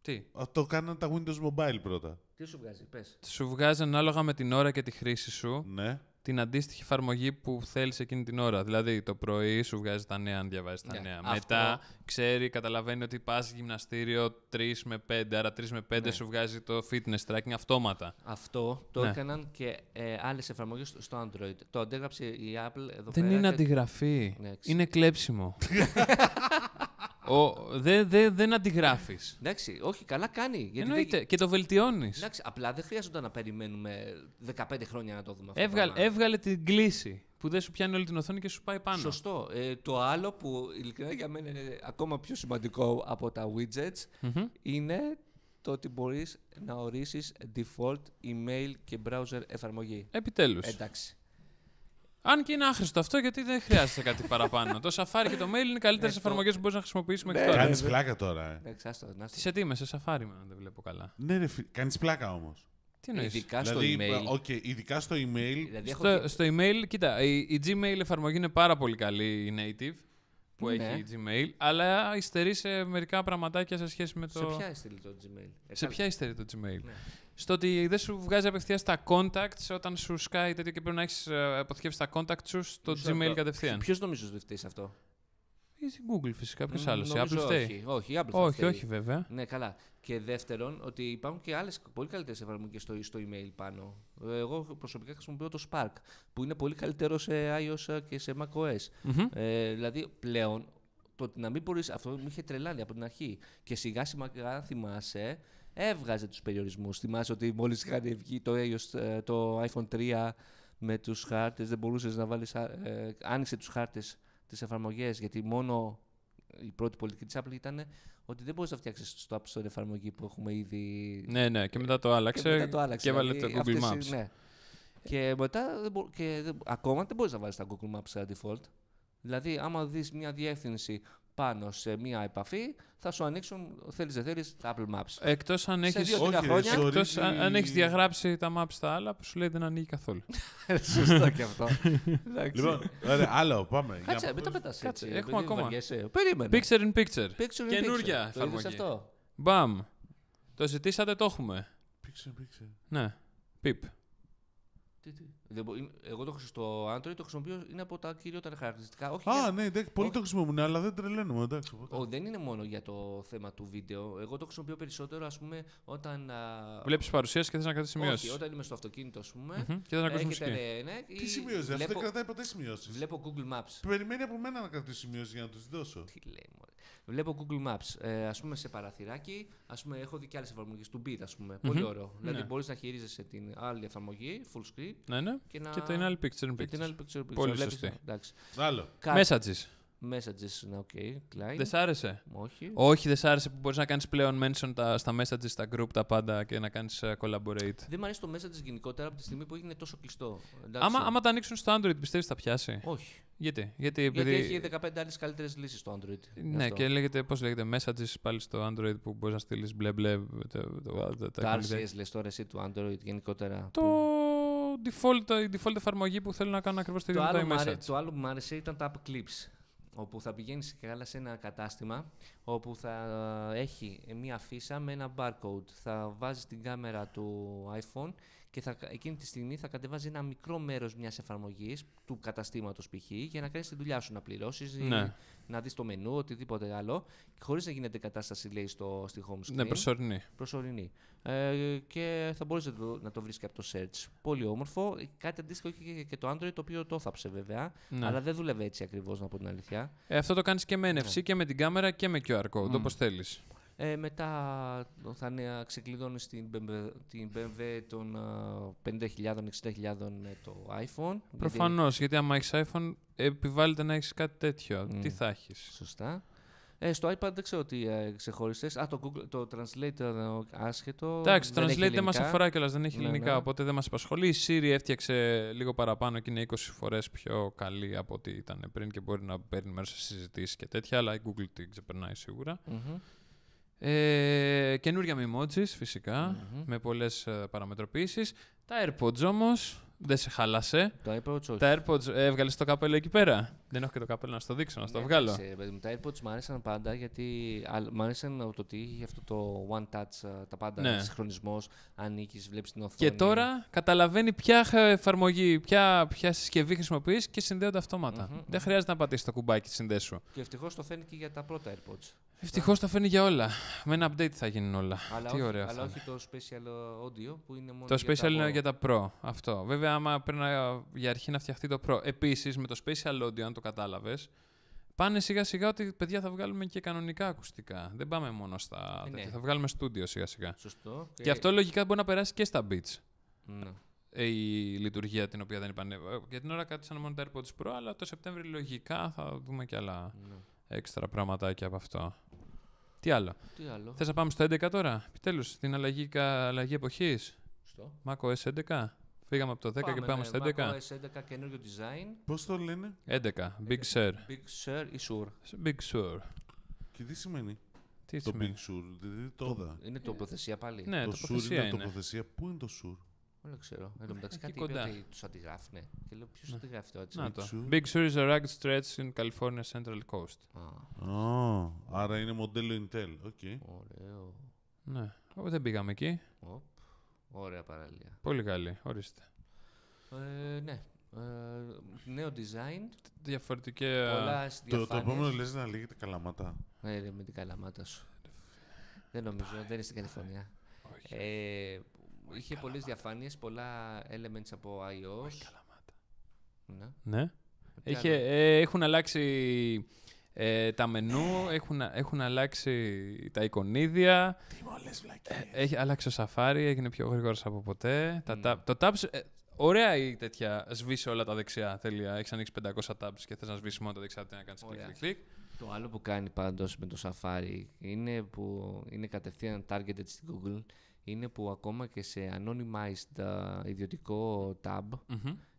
A: Τι. Το κάνανε τα Windows Mobile πρώτα.
C: Τι σου βγάζει, πες.
B: Σου βγάζει ανάλογα με την ώρα και τη χρήση σου. Ναι την αντίστοιχη εφαρμογή που θέλεις εκείνη την ώρα. Δηλαδή το πρωί σου βγάζει τα νέα, αν διαβάζεις τα ναι, νέα. Μετά ξέρει, καταλαβαίνει ότι πας γυμναστήριο 3 με 5, άρα 3 με 5 ναι. σου βγάζει το fitness tracking αυτόματα.
C: Αυτό το yeah. Ναι. έκαναν και ε, άλλες εφαρμογές στο Android. Το αντέγραψε η Apple εδώ Δεν είναι αντιγραφή. είναι
B: κλέψιμο. δεν δε, δε αντιγράφεις.
C: Εντάξει, όχι, καλά κάνει. Γιατί Εννοείται δε...
B: και το βελτιώνεις. Εντάξει,
C: απλά δεν χρειάζονταν να περιμένουμε 15 χρόνια να το δούμε αυτό. Έβγαλε,
B: έβγαλε την κλίση που δεν
C: σου πιάνει όλη την οθόνη και σου πάει πάνω. Σωστό. Ε, το άλλο που ειλικρινά για μένα είναι ακόμα πιο σημαντικό από τα widgets είναι το ότι μπορείς να ορίσεις default email και browser εφαρμογή. Επιτέλους. Εντάξει.
B: Αν και είναι άχρηστο αυτό, γιατί δεν χρειάζεται κάτι παραπάνω. το Safari και το Mail είναι καλύτερες ε, εφαρμογές που μπορείς να
C: χρησιμοποιήσουμε μέχρι ναι, τώρα. Κάνεις πλάκα τώρα. Ε.
B: Τι είμαι, σε Safari, αν δεν βλέπω καλά. Ναι, ναι, κάνεις πλάκα όμως.
A: Τι εννοείς? Ειδικά δηλαδή, email. Okay, ειδικά στο email. Δηλαδή, στο, email,
B: κοίτα, η, η Gmail εφαρμογή είναι πάρα πολύ καλή, η native που ναι. έχει Gmail, αλλά υστερεί σε μερικά πραγματάκια σε σχέση με το. Σε ποια υστερεί το Gmail. σε ποια υστερεί το Gmail. Ναι. Στο ότι δεν σου βγάζει απευθείας τα contacts όταν σου σκάει τέτοιο και πρέπει να έχεις ε, αποθηκεύσεις τα contacts σου
C: στο Gmail κατευθείαν. Ποιο νομίζω ότι φταίει αυτό ή στην Google φυσικά. Ποιος άλλος, η Apple φταίει. Όχι, όχι, η Apple όχι, όχι, βέβαια. Ναι, καλά. Και δεύτερον, ότι υπάρχουν και άλλες πολύ καλύτερες εφαρμογές στο, στο email πάνω. Εγώ προσωπικά χρησιμοποιώ το Spark, που είναι πολύ καλύτερο σε iOS και σε macOS. Mm-hmm. Ε, δηλαδή πλέον το ότι να μην μπορείς. Αυτό μου είχε τρελάνει από την αρχή. Και σιγά σιγά, αν θυμάσαι, έβγαζε τους περιορισμούς. Θυμάσαι ότι μόλις είχαν βγει το, ε, το iPhone 3 με τους χάρτες, δεν μπορούσες να βάλεις. Ε, άνοιξε τους χάρτες τις εφαρμογές. Γιατί μόνο η πρώτη πολιτική της Apple ήταν ότι δεν μπορείς να φτιάξεις το App Store εφαρμογή που έχουμε ήδη. Ναι, ναι, και μετά το άλλαξε. Και, μετά το άλλαξε, και έβαλε δηλαδή το Google Maps. ναι. Και μετά δεν και ακόμα δεν μπορείς να βάλεις τα Google Maps σαν default. Δηλαδή, άμα δεις μια διεύθυνση πάνω σε μία επαφή, θα σου ανοίξουν, θέλεις δεν θέλεις, τα Apple Maps. Εκτός αν έχεις, δύο, Όχι, χρόνια, ρε, εκτός αν, αν έχεις
B: διαγράψει τα Maps τα άλλα που σου λέει δεν ανοίγει καθόλου. Σωστό και αυτό. λοιπόν, ωραία, άλλο, πάμε. Κάτσε, μην τα πετάς Κάτσε, έτσι. Έχουμε ακόμα. Περίμενε. Picture in picture. picture in Καινούρια picture. εφαρμογή. Το αυτό. Μπαμ. Το ζητήσατε, το έχουμε. Picture in
C: picture.
A: Ναι.
B: Πιπ.
C: Τι, τι. Εγώ το χρησιμοποιώ στο Android το χρησιμοποιώ, είναι από τα κυριότερα χαρακτηριστικά. Α, ναι, εντάξει, πολύ το
A: χρησιμοποιούν, αλλά δεν τρελαίνουμε. Εντάξει,
C: Ο, δεν είναι μόνο για το θέμα του βίντεο. Εγώ το χρησιμοποιώ περισσότερο, ας πούμε, όταν. Βλέπει παρουσίαση και θες να κρατήσεις σημειώσεις. Όχι, όταν είμαι στο αυτοκίνητο, ας πούμε. Και δεν ακούσει μουσική. Ναι, Τι σημειώσει, αυτό δεν κρατάει ποτέ σημειώσεις. Βλέπω Google Maps. Περιμένει από μένα να κρατήσει σημειώσεις για να τους δώσω. Τι λέει, Βλέπω Google Maps, ε, ας πούμε, σε παραθυράκι. Ας πούμε, έχω δει και άλλες εφαρμογές του Beat, ας πουμε mm-hmm. Πολύ ωραίο. Δηλαδή, ναι. Δηλαδή, μπορείς να χειρίζεσαι την άλλη εφαρμογή, full screen. Ναι, ναι. Και, να... και την άλλη picture in picture. Και την άλλη picture in picture. Πολύ σωστή. Εντάξει. Άλλο. Κα... Messages messages να okay, Δεν σ' άρεσε. Όχι. Όχι,
B: δεν σ' άρεσε που μπορείς να κάνεις πλέον mention τα, στα messages, στα group, τα πάντα και να κάνεις ε, collaborate.
C: Δεν μου αρέσει το messages γενικότερα από τη στιγμή που έγινε τόσο κλειστό. Άμα, άμα
B: τα ανοίξουν στο Android, πιστεύεις θα πιάσει. Όχι. Γιατί, γιατί, επειδή... γιατί έχει
C: 15 άλλες καλύτερες λύσεις στο Android. Ναι, και
B: λέγεται, πώς λέγεται, messages πάλι στο Android που μπορείς να στείλεις μπλε μπλε. Το λες τώρα εσύ του
C: Android γενικότερα.
B: Το default, η default εφαρμογή που θέλω να κάνω ακριβώς το ίδιο το, το
C: Το άλλο που μου άρεσε ήταν τα app clips όπου θα πηγαίνεις και καλά σε ένα κατάστημα όπου θα ε, έχει μία φύσα με ένα barcode. Θα βάζει την κάμερα του iPhone και θα, εκείνη τη στιγμή θα κατεβάζει ένα μικρό μέρος μιας εφαρμογής του καταστήματος π.χ. για να κάνει τη δουλειά σου, να πληρώσεις ναι. να δεις το μενού, οτιδήποτε άλλο χωρίς να γίνεται κατάσταση λέει στο, στη home screen. Ναι, προσωρινή. προσωρινή. Ε, και θα μπορείς να το, βρεις και από το search. Πολύ όμορφο. Κάτι αντίστοιχο και, και το Android το οποίο το θάψε βέβαια, ναι. αλλά δεν δουλεύει έτσι ακριβώς να πω την αλήθεια.
B: Ε, αυτό το κάνεις και με ναι. NFC και με την κάμερα και με QR QR
C: Ε, μετά θα ξεκλειδώνει την την BMW των 50.000-60.000 ε, το iPhone. Προφανώς,
B: γιατί... γιατί έχεις
C: iPhone, επιβάλλεται να έχεις κάτι τέτοιο. Τι θα έχεις. Σωστά. Ε, στο iPad δεν ξέρω τι ε, ξεχώρισε. Α, το, Google, το Translate ήταν ε, άσχετο. Εντάξει, το Translate δεν μα αφορά κιόλας, δεν έχει ναι, ελληνικά, ναι.
B: οπότε δεν μας απασχολεί. Η Siri έφτιαξε λίγο παραπάνω και είναι 20 φορές πιο καλή από ό,τι ήταν πριν και μπορεί να παίρνει μέρος σε συζητήσεις και τέτοια, αλλά η Google την ξεπερνάει σίγουρα. Mm-hmm. Ε, καινούργια με φυσικα με πολλές ε, παραμετροποιήσεις. Τα AirPods όμως, δεν σε χάλασε. Το AirPods όχι. Τα AirPods ε, έβγαλες το καπέλο εκεί πέρα. Δεν έχω και το καπέλο να στο δείξω, να το ναι, βγάλω.
C: Ε, τα AirPods μου άρεσαν πάντα γιατί μου άρεσαν το ότι είχε αυτό το One Touch ε, τα πάντα. Ναι. Συγχρονισμό, ανήκει, βλέπεις την οθόνη. Και τώρα
B: καταλαβαίνει ποια εφαρμογή, ποια, ποια συσκευή χρησιμοποιείς και συνδέονται Δεν χρειάζεται να πατήσεις το κουμπάκι της συνδέσου.
C: Και ευτυχώς το φαίνει και για τα πρώτα AirPods.
B: Ευτυχώς το φαίνει για όλα. Με ένα update θα γίνουν όλα. Αλλά Τι όχι, αλλά
C: το special audio που είναι μόνο. Το special είναι για τα
B: Pro. Αυτό. Βέβαια άμα πρέπει να, για αρχή να φτιαχτεί το Pro. Επίσης, με το Spatial Audio, αν το κατάλαβες, πάνε σιγά σιγά ότι παιδιά θα βγάλουμε και κανονικά ακουστικά. Δεν πάμε μόνο στα. Ε, ναι. Θα βγάλουμε στούντιο σιγά σιγά. Σωστό. Και... και αυτό λογικά μπορεί να περάσει και στα beats. Ναι. Ε, η λειτουργία την οποία δεν είπαν. Ε, για την ώρα σαν μόνο τα AirPods Pro, αλλά το Σεπτέμβριο, λογικά θα δούμε και άλλα ναι. έξτρα πραγματάκια από αυτό. Τι άλλο. Τι άλλο. Θες να πάμε στο 11 τώρα, επιτέλους, στην αλλαγή, αλλαγή εποχής. Στο. Mac OS 11. Φύγαμε από το 10 και πάμε στο 11.
C: στο 11 καινούριο design.
B: Πώς το λένε? 11. Big Sur. Big Sur ή Sur. Big Sur. Και τι σημαίνει?
A: το Big Sur, δηλαδή το, το Είναι τοποθεσία πάλι. Ναι, το Sur είναι, τοποθεσία. Πού είναι το Sur? Δεν ξέρω. Εν τω μεταξύ κάτι κοντά. είπε ότι
C: τους αντιγράφουνε. Και λέω ποιος ναι. αντιγράφει το έτσι. το. Big
B: Sur is a rugged stretch in California Central Coast. άρα είναι μοντέλο Intel. Okay. Ωραίο. Ναι. δεν πήγαμε εκεί. Ωραία παραλία.
A: Πολύ καλή, ορίστε.
C: Ε, ναι. Ε, νέο design. Διαφορετικέ. Το, το επόμενο λες να λέγεται καλαμάτα. Ναι, με την καλαμάτα σου. δεν νομίζω, δεν είναι στην Καλιφόρνια. Ε, είχε πολλές διαφάνειες, πολλά elements από iOS. Ναι.
B: ναι. Είχε, έχουν αλλάξει ε, τα μενού έχουν, έχουν αλλάξει τα εικονίδια. Τι μόλι ε, Έχει αλλάξει το σαφάρι, έγινε πιο γρήγορος από
C: ποτέ. Τα, mm.
B: το tabs, ε, ωραία η τέτοια, Σβήσε όλα τα δεξιά, τέλεια. Έχεις ανοίξει 500 tabs και θες να σβήσει μόνο τα δεξιά, τι να κάνεις κλικ,
C: κλικ, Το άλλο που κάνει πάντως με το σαφάρι είναι που είναι κατευθείαν targeted στην Google είναι που ακόμα και σε anonymized uh, ιδιωτικό tab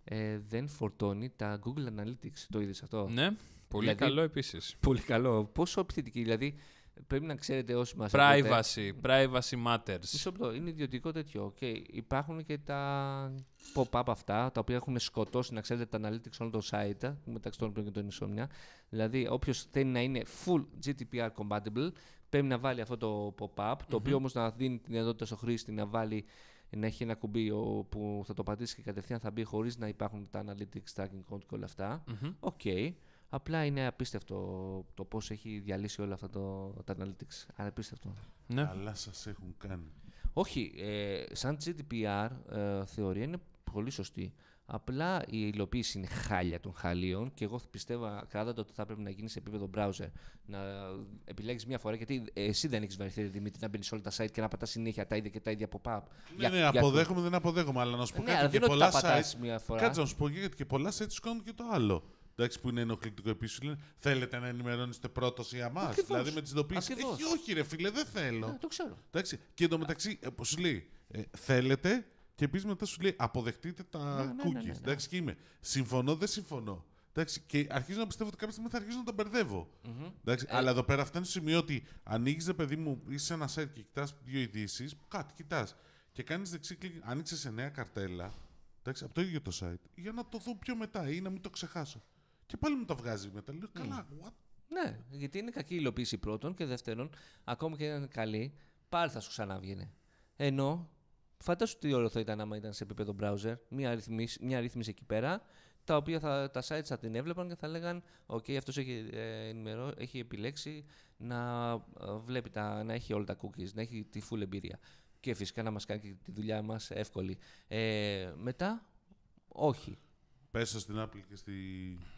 C: ε, δεν φορτώνει τα Google Analytics. Το είδες αυτό. Ναι. Πολύ δηλαδή, καλό επίσης. Πολύ καλό. Πόσο επιθετική. Δηλαδή πρέπει να ξέρετε όσοι μας. Privacy, privacy matters. Μισό λεπτό. Είναι ιδιωτικό τέτοιο. Okay. Υπάρχουν και τα pop-up αυτά τα οποία έχουν σκοτώσει να ξέρετε τα analytics όλων των site μεταξύ των οποίων και των ισόνια. Δηλαδή, όποιος θέλει να είναι full GDPR compatible πρέπει να βάλει αυτό το pop-up, το οποίο όμως να δίνει τη δυνατότητα στο χρήστη να βάλει να έχει ένα κουμπί που θα το πατήσει και κατευθείαν θα μπει χωρίς να υπάρχουν τα analytics, tracking, code και όλα αυτά. Οκ. Okay. Απλά είναι απίστευτο το πώς έχει διαλύσει όλα αυτά το, τα analytics. Απίστευτο. Ναι. Αλλά σας έχουν κάνει. Όχι. Ε, σαν GDPR ε, θεωρία είναι πολύ σωστή. Απλά η υλοποίηση είναι χάλια των χαλίων και εγώ πιστεύω κράτα ότι θα πρέπει να γίνεις σε επίπεδο browser. Να επιλέγεις μια φορά, γιατί ε, εσύ δεν έχεις βαρεθεί, Δημήτρη, να μπαίνεις σε όλα τα site και να πατάς συνέχεια τα ίδια και τα ίδια pop-up. Ναι, ναι, αποδέχομαι, δεν αποδέχομαι, αλλά να σου πω ναι, κάτι. Και πολλά site. Κάτσε να σου πω γιατί και πολλά site και το
A: άλλο εντάξει, που είναι ενοχλητικό επίσης, Θέλετε να ενημερώνεστε πρώτος για μα. Δηλαδή με τις ειδοποιήσεις. Όχι, ε, όχι, ρε φίλε, δεν θέλω. Ναι, το ξέρω. Εντάξει. Και εντωμεταξύ, όπω ε, λέει, ε, θέλετε και επίσης μετά σου λέει αποδεχτείτε τα ναι, ναι, ναι cookies. Εντάξει, και είμαι. Συμφωνώ, δεν συμφωνώ. Εντάξει, και αρχίζω να πιστεύω ότι κάποια στιγμή θα αρχίζω να τα μπερδευω mm-hmm. Εντάξει, ε... Αλλά εδώ πέρα φτάνει στο σημείο ότι ανοίγεις, παιδί μου, είσαι σε ένα site και κοιτάς δύο ειδήσεις, κάτι κοιτάς. Και κάνεις δεξί κλικ, άνοιξε σε νέα καρτέλα. Εντάξει, από το ίδιο το site, για να το δω πιο μετά ή να μην το ξεχάσω.
C: Και πάλι μου το βγάζει μετά. Λέω, mm. καλά, what? Ναι, γιατί είναι κακή η υλοποίηση πρώτον και δεύτερον, ακόμη και αν είναι καλή, πάλι θα σου ξαναβγαίνει. Ενώ φαντάσου τι όλο θα ήταν άμα ήταν σε επίπεδο browser, μια ρύθμιση, μια ρύθμιση εκεί πέρα, τα οποία θα, τα sites θα την έβλεπαν και θα λέγαν «Οκ, okay, αυτός έχει, ε, έχει επιλέξει να, ε, βλέπει τα, να έχει όλα τα cookies, να έχει τη full εμπειρία». Και φυσικά να μας κάνει τη δουλειά μας εύκολη. Ε, μετά, όχι. Πέσα
A: στην Apple και στη.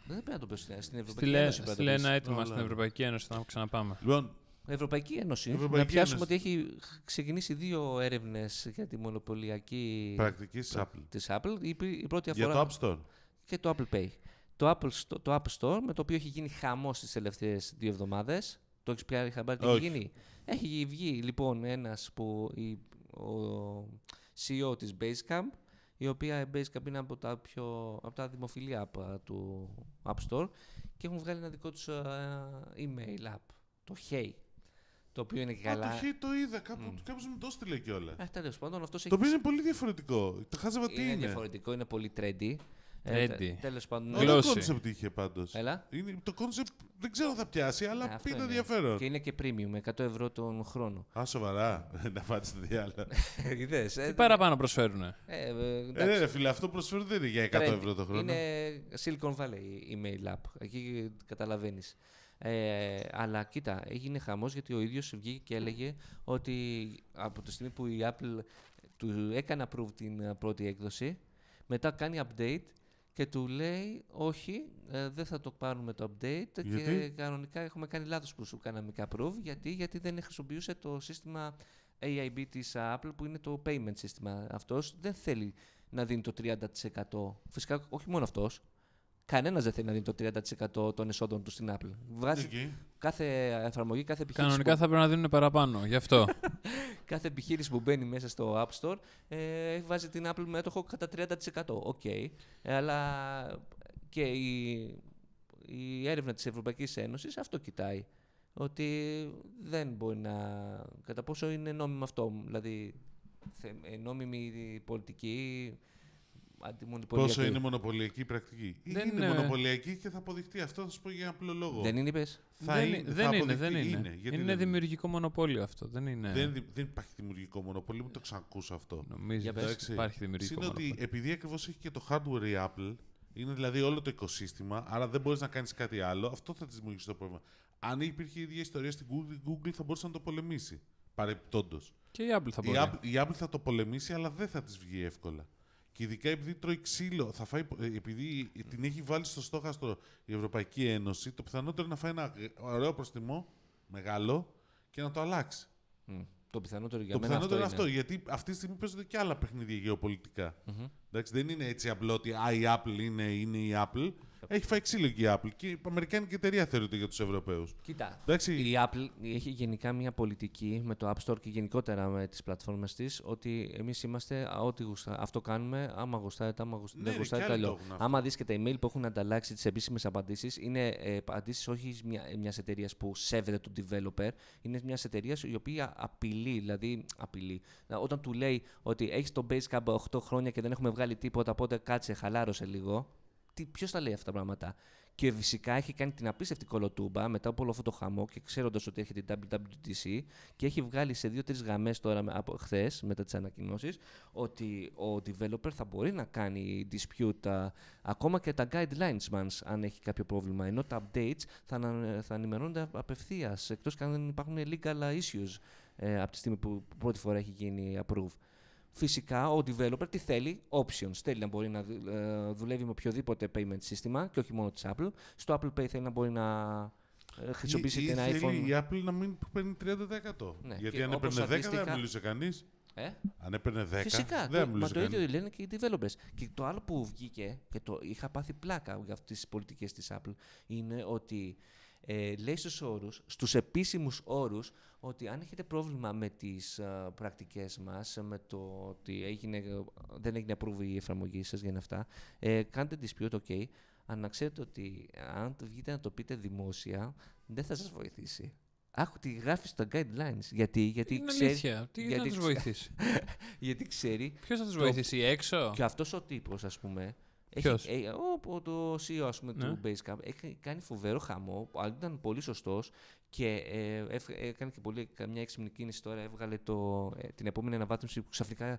C: Δεν πρέπει να το πέσει στην Ευρωπαϊκή στη Ένωση. Στην ένα αίτημα στην Ευρωπαϊκή Ένωση, να ξαναπάμε. Λοιπόν, Ευρωπαϊκή Ένωση. Ευρωπαϊκή να πιάσουμε Ένωση. ότι έχει ξεκινήσει δύο έρευνες για τη μονοπωλιακή πρακτικής τη Apple. Της Apple. Η, πρώτη αφορά. Για το App Store. Και το Apple Pay. Το Apple, Store, το App Store με το οποίο έχει γίνει χαμός τις τελευταίες δύο εβδομάδες. Το έχεις πιάσει χαμπάρι, τι έχει γίνει. Έχει βγει λοιπόν ένας που. Η, ο CEO της Basecamp η οποία Basecamp είναι από τα, πιο, από τα δημοφιλή app ε, του App Store και έχουν βγάλει ένα δικό τους ε, email app, το Hey. Το οποίο είναι καλά. Α, το Hey το είδα, κάπου, mm. κάποιος μου το έστειλε κιόλας. Ε, τέλος πάντων, αυτός το οποίο είναι πολύ διαφορετικό. Το χάζευα τι είναι. Είναι διαφορετικό, είναι πολύ trendy. Ε, Ready. Τέλος πάντων. το κόνσεπτ είχε πάντως. Το κόνσεπτ δεν ξέρω αν θα πιάσει, αλλά ε, είναι ενδιαφέρον. Και είναι και premium,
A: 100 ευρώ τον χρόνο. Α, σοβαρά. να πάτε στο διάλα. Ε, ε, Τι παραπάνω προσφέρουν. Ε, ε, ε, φίλε, αυτό προσφέρουν δεν είναι για 100 ευρώ τον χρόνο. Είναι
C: Silicon Valley email app. Εκεί καταλαβαίνεις. Ε, αλλά κοίτα, έγινε χαμός γιατί ο ίδιος βγήκε και έλεγε ότι από τη στιγμή που η Apple του έκανε approve την πρώτη έκδοση, μετά κάνει update και του λέει όχι, ε, δεν θα το πάρουμε το update και κανονικά έχουμε κάνει λάθος που σου κάναμε approve γιατί, γιατί δεν χρησιμοποιούσε το σύστημα AIB της Apple που είναι το payment σύστημα. Αυτός δεν θέλει να δίνει το 30%. Φυσικά όχι μόνο αυτός, Κανένας δεν θέλει να δίνει το 30% των εσόδων του στην Apple. Βγάζει κάθε εφαρμογή, κάθε επιχείρηση. Κανονικά θα πρέπει να δίνουν παραπάνω, γι' αυτό. κάθε επιχείρηση που μπαίνει μέσα στο App Store ε, βάζει την Apple μέτοχο κατά 30%. Οκ. Okay. Ε, αλλά και η, η έρευνα της Ευρωπαϊκής Ένωσης αυτό κοιτάει. Ότι δεν μπορεί να. Κατά πόσο είναι νόμιμο αυτό. Δηλαδή, ε, νόμιμη πολιτική Πόσο είναι μονοπωλιακή πρακτική. Δεν είναι, είναι μονοπωλιακή και
A: θα αποδειχτεί αυτό, θα σου πω για απλό λόγο. Δεν είναι, είπες. δεν, είναι, θα δεν είναι, δεν είναι. Είναι, είναι δημιουργικό μονοπόλιο αυτό. Δεν, είναι... δεν, δεν υπάρχει δημιουργικό μονοπόλιο, μου το ξανακούσω αυτό. Νομίζω ότι υπάρχει δημιουργικό είναι μονοπόλιο. Είναι ότι επειδή ακριβώς έχει και το hardware η Apple, είναι δηλαδή όλο το οικοσύστημα, άρα δεν μπορείς να κάνεις κάτι άλλο, αυτό θα της δημιουργήσει το πρόβλημα. Αν υπήρχε η ίδια ιστορία στην Google, Google θα μπορούσε να το πολεμήσει. Παρεπιπτόντω. Και η Apple θα Η Apple, η Apple θα το πολεμήσει, αλλά δεν θα της βγει εύκολα. Και ειδικά επειδή τρώει ξύλο, θα φάει, ε, επειδή την έχει βάλει στο στόχαστρο η Ευρωπαϊκή Ένωση, το πιθανότερο είναι να φάει ένα ωραίο προστιμό, μεγάλο,
C: και να το αλλάξει. Το πιθανότερο για το μένα πιθανότερο αυτό είναι
A: αυτό. Γιατί αυτή τη στιγμή παίζονται και άλλα παιχνίδια γεωπολιτικά. δεν είναι έτσι απλό ότι η Apple είναι, είναι η Apple. Έχει φάει
C: ξύλο και η Apple. Και η Αμερικάνικη εταιρεία θεωρείται για τους Ευρωπαίους. Κοίτα. Η Apple έχει γενικά μια πολιτική με το App Store και γενικότερα με τις πλατφόρμες της ότι εμείς είμαστε ό,τι γουστα... αυτό κάνουμε. Άμα γουστάρετε, άμα γουστάρετε. Ναι, γουστάρετε καλό. Άμα δεις και τα email που έχουν ανταλλάξει τις επίσημες απαντήσεις, είναι ε, απαντήσεις όχι μια εταιρείας που σέβεται τον developer, είναι μιας εταιρείας η οποία απειλεί. Δηλαδή, απειλεί. Όταν του λέει ότι έχεις το Basecamp 8 χρόνια και δεν έχουμε βγάλει τίποτα, οπότε κάτσε, χαλάρωσε λίγο. Ποιος τα λέει αυτά τα πράγματα. Και φυσικά έχει κάνει την απίστευτη κολοτούμπα μετά από όλο αυτό το χαμό και ξέροντας ότι έχει την WWDC και έχει βγάλει σε δύο-τρει γραμμές τώρα από χθες, μετά τις ανακοινώσεις, ότι ο developer θα μπορεί να κάνει dispute ακόμα και τα guidelines μα αν έχει κάποιο πρόβλημα. Ενώ τα updates θα, θα ενημερώνονται απευθείας εκτός και αν δεν υπάρχουν legal issues ε, από τη στιγμή που πρώτη φορά έχει γίνει approve. Φυσικά ο developer τι θέλει, options. Θέλει να μπορεί να ε, δουλεύει με οποιοδήποτε payment σύστημα και όχι μόνο της Apple. Στο Apple Pay θέλει να μπορεί να ε, χρησιμοποιήσει ένα iPhone. Θέλει η
A: Apple να μην παίρνει
C: 30%. Ναι. Γιατί και αν έπαιρνε 10 δεν θα μιλούσε
A: κανείς. Ε?
C: Αν έπαιρνε 10, Φυσικά, δεν μιλούσε Μα το ίδιο λένε και οι developers. Και το άλλο που βγήκε, και το είχα πάθει πλάκα για αυτές τις πολιτικές της Apple, είναι ότι ε, λέει στους όρους, στους επίσημους όρους, ότι αν έχετε πρόβλημα με τις α, ε, πρακτικές μας, με το ότι έγινε, δεν έγινε approve η εφαρμογή σας για αυτά, ε, κάντε dispute, ok, αλλά να ξέρετε ότι αν το βγείτε να το πείτε δημόσια, δεν θα σας βοηθήσει. Άκου τη γράφεις στα guidelines. Γιατί, γιατί είναι ξέρει. Αλήθεια. Τι γιατί τους βοηθήσει. γιατί ξέρει. Ποιος θα τους βοηθήσει, έξω. Και αυτός ο τύπος, ας πούμε, έχει, ε, ο, το CEO ας πούμε, ναι. του Basecamp έχει κάνει φοβερό χαμό, αλλά ήταν πολύ σωστός, και ε, έκανε και πολύ, μια έξυπνη κίνηση τώρα, έβγαλε το, ε, την επόμενη αναβάθμιση που ξαφνικά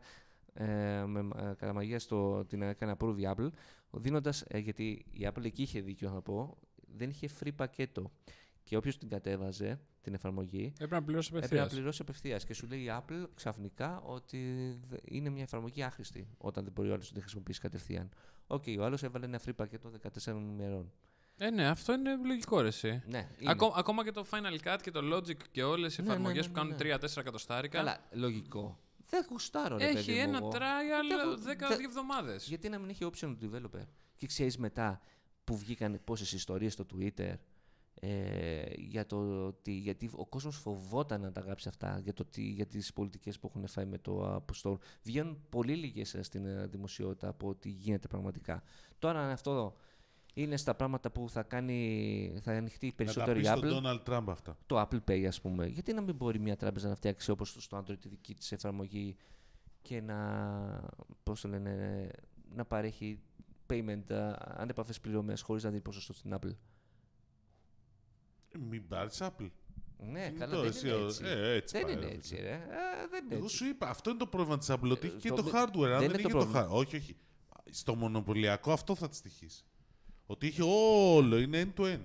C: ε, με, ε, κατά μαγεία την έκανε η Apple, δίνοντας, ε, γιατί η Apple εκεί είχε δίκιο να πω, δεν είχε free πακέτο. Και όποιος την κατέβαζε, την εφαρμογή. Έπρεπε να πληρώσει απευθεία. Και σου λέει η Apple ξαφνικά ότι είναι μια εφαρμογή άχρηστη όταν δεν μπορεί ο άλλος να την χρησιμοποιήσει κατευθείαν. Οκ, ο άλλος έβαλε ένα free πακέτο 14 ημερών. Ε, ναι, αυτό είναι λογικό ρε εσύ. Ναι, Ακό,
B: ακόμα και το Final Cut και το Logic και όλες οι εφαρμογέ ναι, ναι, ναι, που ναι, κάνουν 3-4 ναι. εκατοστάρικα. Καλά, λογικό.
C: Δεν γουστάρω, ρε Έχει παιδί ένα μου, trial 10 εβδομάδες. Γιατί να μην έχει option developer. Και ξέρεις μετά που βγήκαν πόσες ιστορίες στο Twitter ε, για το γιατί ο κόσμος φοβόταν να τα γράψει αυτά για, τι, για τις πολιτικές που έχουν φάει με το Apple Store. Βγαίνουν πολύ λίγες ε, στην ε, δημοσιότητα από ότι γίνεται πραγματικά. Τώρα αν αυτό είναι στα πράγματα που θα κάνει, θα ανοιχτεί περισσότερο η Apple. Στον Donald Trump αυτά. Το Apple Pay ας πούμε. Γιατί να μην μπορεί μια τράπεζα να φτιάξει όπως στο Android τη δική της εφαρμογή και να, πώς λένε, να παρέχει payment, ε, ανεπαφές πληρωμές χωρίς να δίνει ποσοστό στην Apple.
A: Μην πάρεις Apple. Ναι, καλά, δεν, είναι έτσι. Ε, έτσι δεν είναι
C: έτσι. Ρε. Ε, Εγώ
A: σου είπα, αυτό είναι το πρόβλημα της Apple. Ότι έχει ε, και το, hardware. αν δεν έχει το, hardware. Όχι, όχι. Στο μονοπωλιακό αυτό θα της τυχεί. οτι Ότι έχει όλο, είναι end-to-end.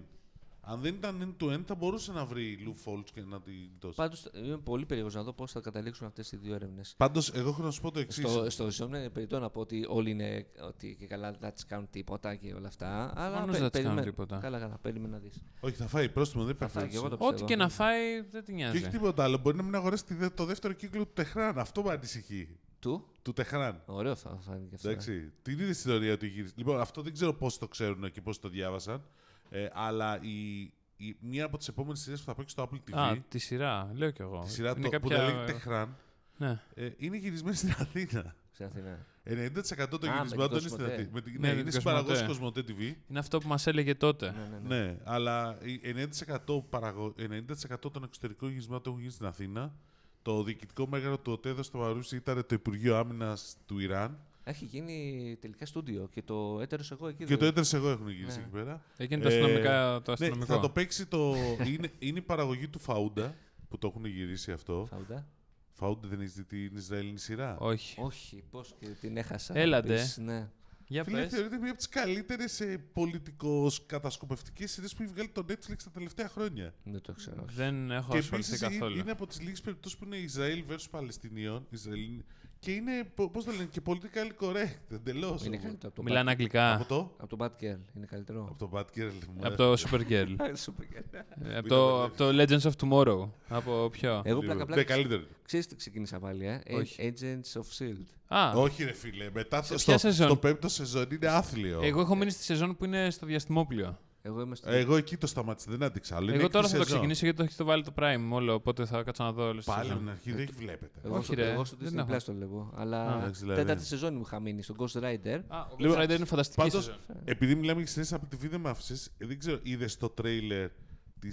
A: Αν δεν ήταν end to end, θα μπορούσε να βρει Λου Φόλτ και να την δώσει.
C: Πάντως είμαι πολύ περίεργος να δω πώς θα καταλήξουν αυτές οι δύο έρευνες.
A: Πάντως, εγώ έχω να σου πω το εξής.
C: Στο, στο είναι περιττό να πω ότι όλοι είναι ότι και καλά δεν θα κάνουν τίποτα και όλα αυτά. Αλλά δεν θα κάνουν τίποτα. Καλά, καλά, περίμενα να δεις.
A: Όχι, θα φάει πρόστιμο, δεν υπάρχει. Ό,τι και να φάει δεν την νοιάζει. Και έχει τίποτα άλλο. Μπορεί να μην αγοράσει το δεύτερο κύκλο του Τεχράν. Αυτό με ανησυχεί. Του? Του Τεχράν. Ωραίο θα φάνηκε αυτό. Ε. Εντάξει. Την είδες στην ιστορία του γύρισε. Λοιπόν, αυτό δεν ξέρω πώς το ξέρουν και πώς το διάβασαν. Ε, αλλά η, η, μία από τις επόμενες σειρές που θα παίξει στο Apple TV. Α, τη σειρά, λέω κι εγώ. Τη σειρά το, κάποια... που λέγεται Χραν. Ναι. Ε, είναι γυρισμένη στην Αθήνα. Στην Αθήνα. 90% των γυρισμάτων είναι στην Αθήνα. Με, ναι, ναι, είναι παραγωγή Κοσμοτέ TV. Είναι αυτό που μας έλεγε τότε. Ναι, ναι, ναι. ναι αλλά 90%, παραγω... 90% των εξωτερικών γυρισμάτων έχουν γίνει στην Αθήνα. Το διοικητικό μέγαρο του ΟΤΕ στο ήταν το Υπουργείο Άμυνας του Ιράν
C: έχει γίνει τελικά στούντιο και το έτερος εγώ εκεί. Και το έτερος εγώ έχουν γίνει ναι. εκεί πέρα.
A: Έγινε το αστυνομικά. Ε, το αστυνομικό. Ναι, θα το παίξει το. είναι, είναι η παραγωγή του Φαούντα που το έχουν γυρίσει αυτό. Φαούντα. Φαούντα δεν έχεις δει την Ισραηλινή σειρά. Όχι. Όχι, πώς και την έχασα. Έλατε. ναι.
C: Για Φίλε, θεωρείται μία
A: από τις καλύτερες πολιτικο κατασκοπευτικέ σειρές που έχει βγάλει το Netflix τα τελευταία χρόνια.
C: Δεν το ξέρω. Δεν έχω ασχοληθεί καθόλου.
A: Είναι από τις λίγες περιπτώσεις που είναι Ισραήλ versus Παλαιστινίων. Ισραήλ και είναι, πώς το λένε, και πολιτικά correct εντελώς. Είναι καλύτερο από το Μιλάνε bat...
C: αγγλικά. Από το? από το Bad Girl. Είναι καλύτερο. Από το Bad Girl.
B: από το Super Girl. Ε, από, το, από το Legends of Tomorrow.
C: από ποιο. Εγώ πλάκα πλάκα. καλύτερο. Ξέρεις τι ξεκίνησα πάλι, ε. ε Agents of Shield. Α. Όχι, ρε φίλε. Μετά στο, στο
A: πέμπτο σεζόν είναι άθλιο.
C: Εγώ
B: έχω μείνει στη σεζόν που είναι στο διαστημόπλιο.
A: Εγώ, είμαι στο... Εγώ εκεί το σταμάτησα, δεν άντεξα. Εγώ Εγώ τώρα θα το ξεκινήσω γιατί το έχει το βάλει το Prime όλο, οπότε θα κάτσω να δω όλε Πάλι από την αρχή ε, δεν βλέπετε. Εγώ, Όχι, στο Disney Plus το βλέπω. Αλλά δηλαδή. τέταρτη
C: σεζόν μου είχα μείνει στο Ghost Rider. ο Ghost λοιπόν, Rider είναι φανταστική
A: Επειδή μιλάμε για από τη βίντεο, με άφησες, δεν ξέρω, είδες το τρέιλερ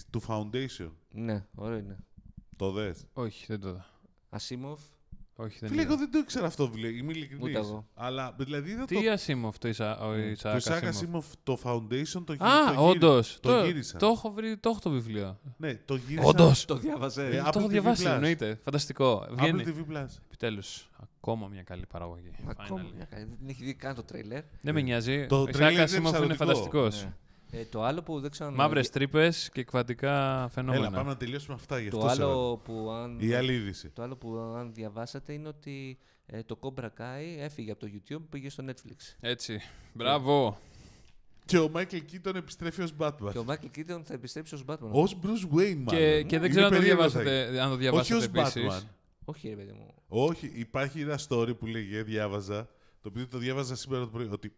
A: του Foundation. Ναι, ωραίο είναι. Το δες. Όχι, δεν το δω. Ασίμοφ. Όχι, δεν Φίλε, εγώ δεν το ήξερα αυτό, βλέ. Είμαι ειλικρινής. εγώ. Αλλά δηλαδή δεν το. Τι
B: ασήμο αυτό Ισα... ο Ισάκα. Το Ισάκα Ασήμοφ, το Foundation το γύρισα. Α, όντως. Το, γύρισα. Το έχω βρει, το έχω το βιβλίο.
A: Ναι, το γύρισα. Όντως. Το διάβασε. Ε, το έχω
B: διαβάσει, εννοείται. Φανταστικό. Βγαίνει. Apple TV Επιτέλους. Ακόμα μια καλή παραγωγή. Ακόμα
C: μια καλή. Δεν έχει δει καν το τρέιλερ. Δεν με νοιάζει. Το τρέλερ είναι φανταστικός. Ναι. Ε, το άλλο που δεν ξέρω. Μαύρε
B: τρύπες και εκβατικά φαινόμενα. Έλα, πάμε να τελειώσουμε αυτά για το αυτό. Άλλο που αν... Η άλλη είδηση.
C: Το άλλο που αν διαβάσατε είναι ότι ε, το Cobra Kai έφυγε από το YouTube και πήγε στο Netflix. Έτσι. Μπράβο. Και ο Μάικλ Κίττον επιστρέφει ως Batman. Και ο Μάικλ Κίττον θα επιστρέψει ως Batman. Ως Bruce Wayne, μάλλον. Και, ε? δεν ξέρω αν το διαβάσατε, αν το διαβάσατε Όχι ως Batman. Όχι, ρε παιδί μου.
A: Όχι, υπάρχει ένα story που λέγε, ε, διάβαζα, το οποίο το διάβαζα σήμερα το πρωί, ότι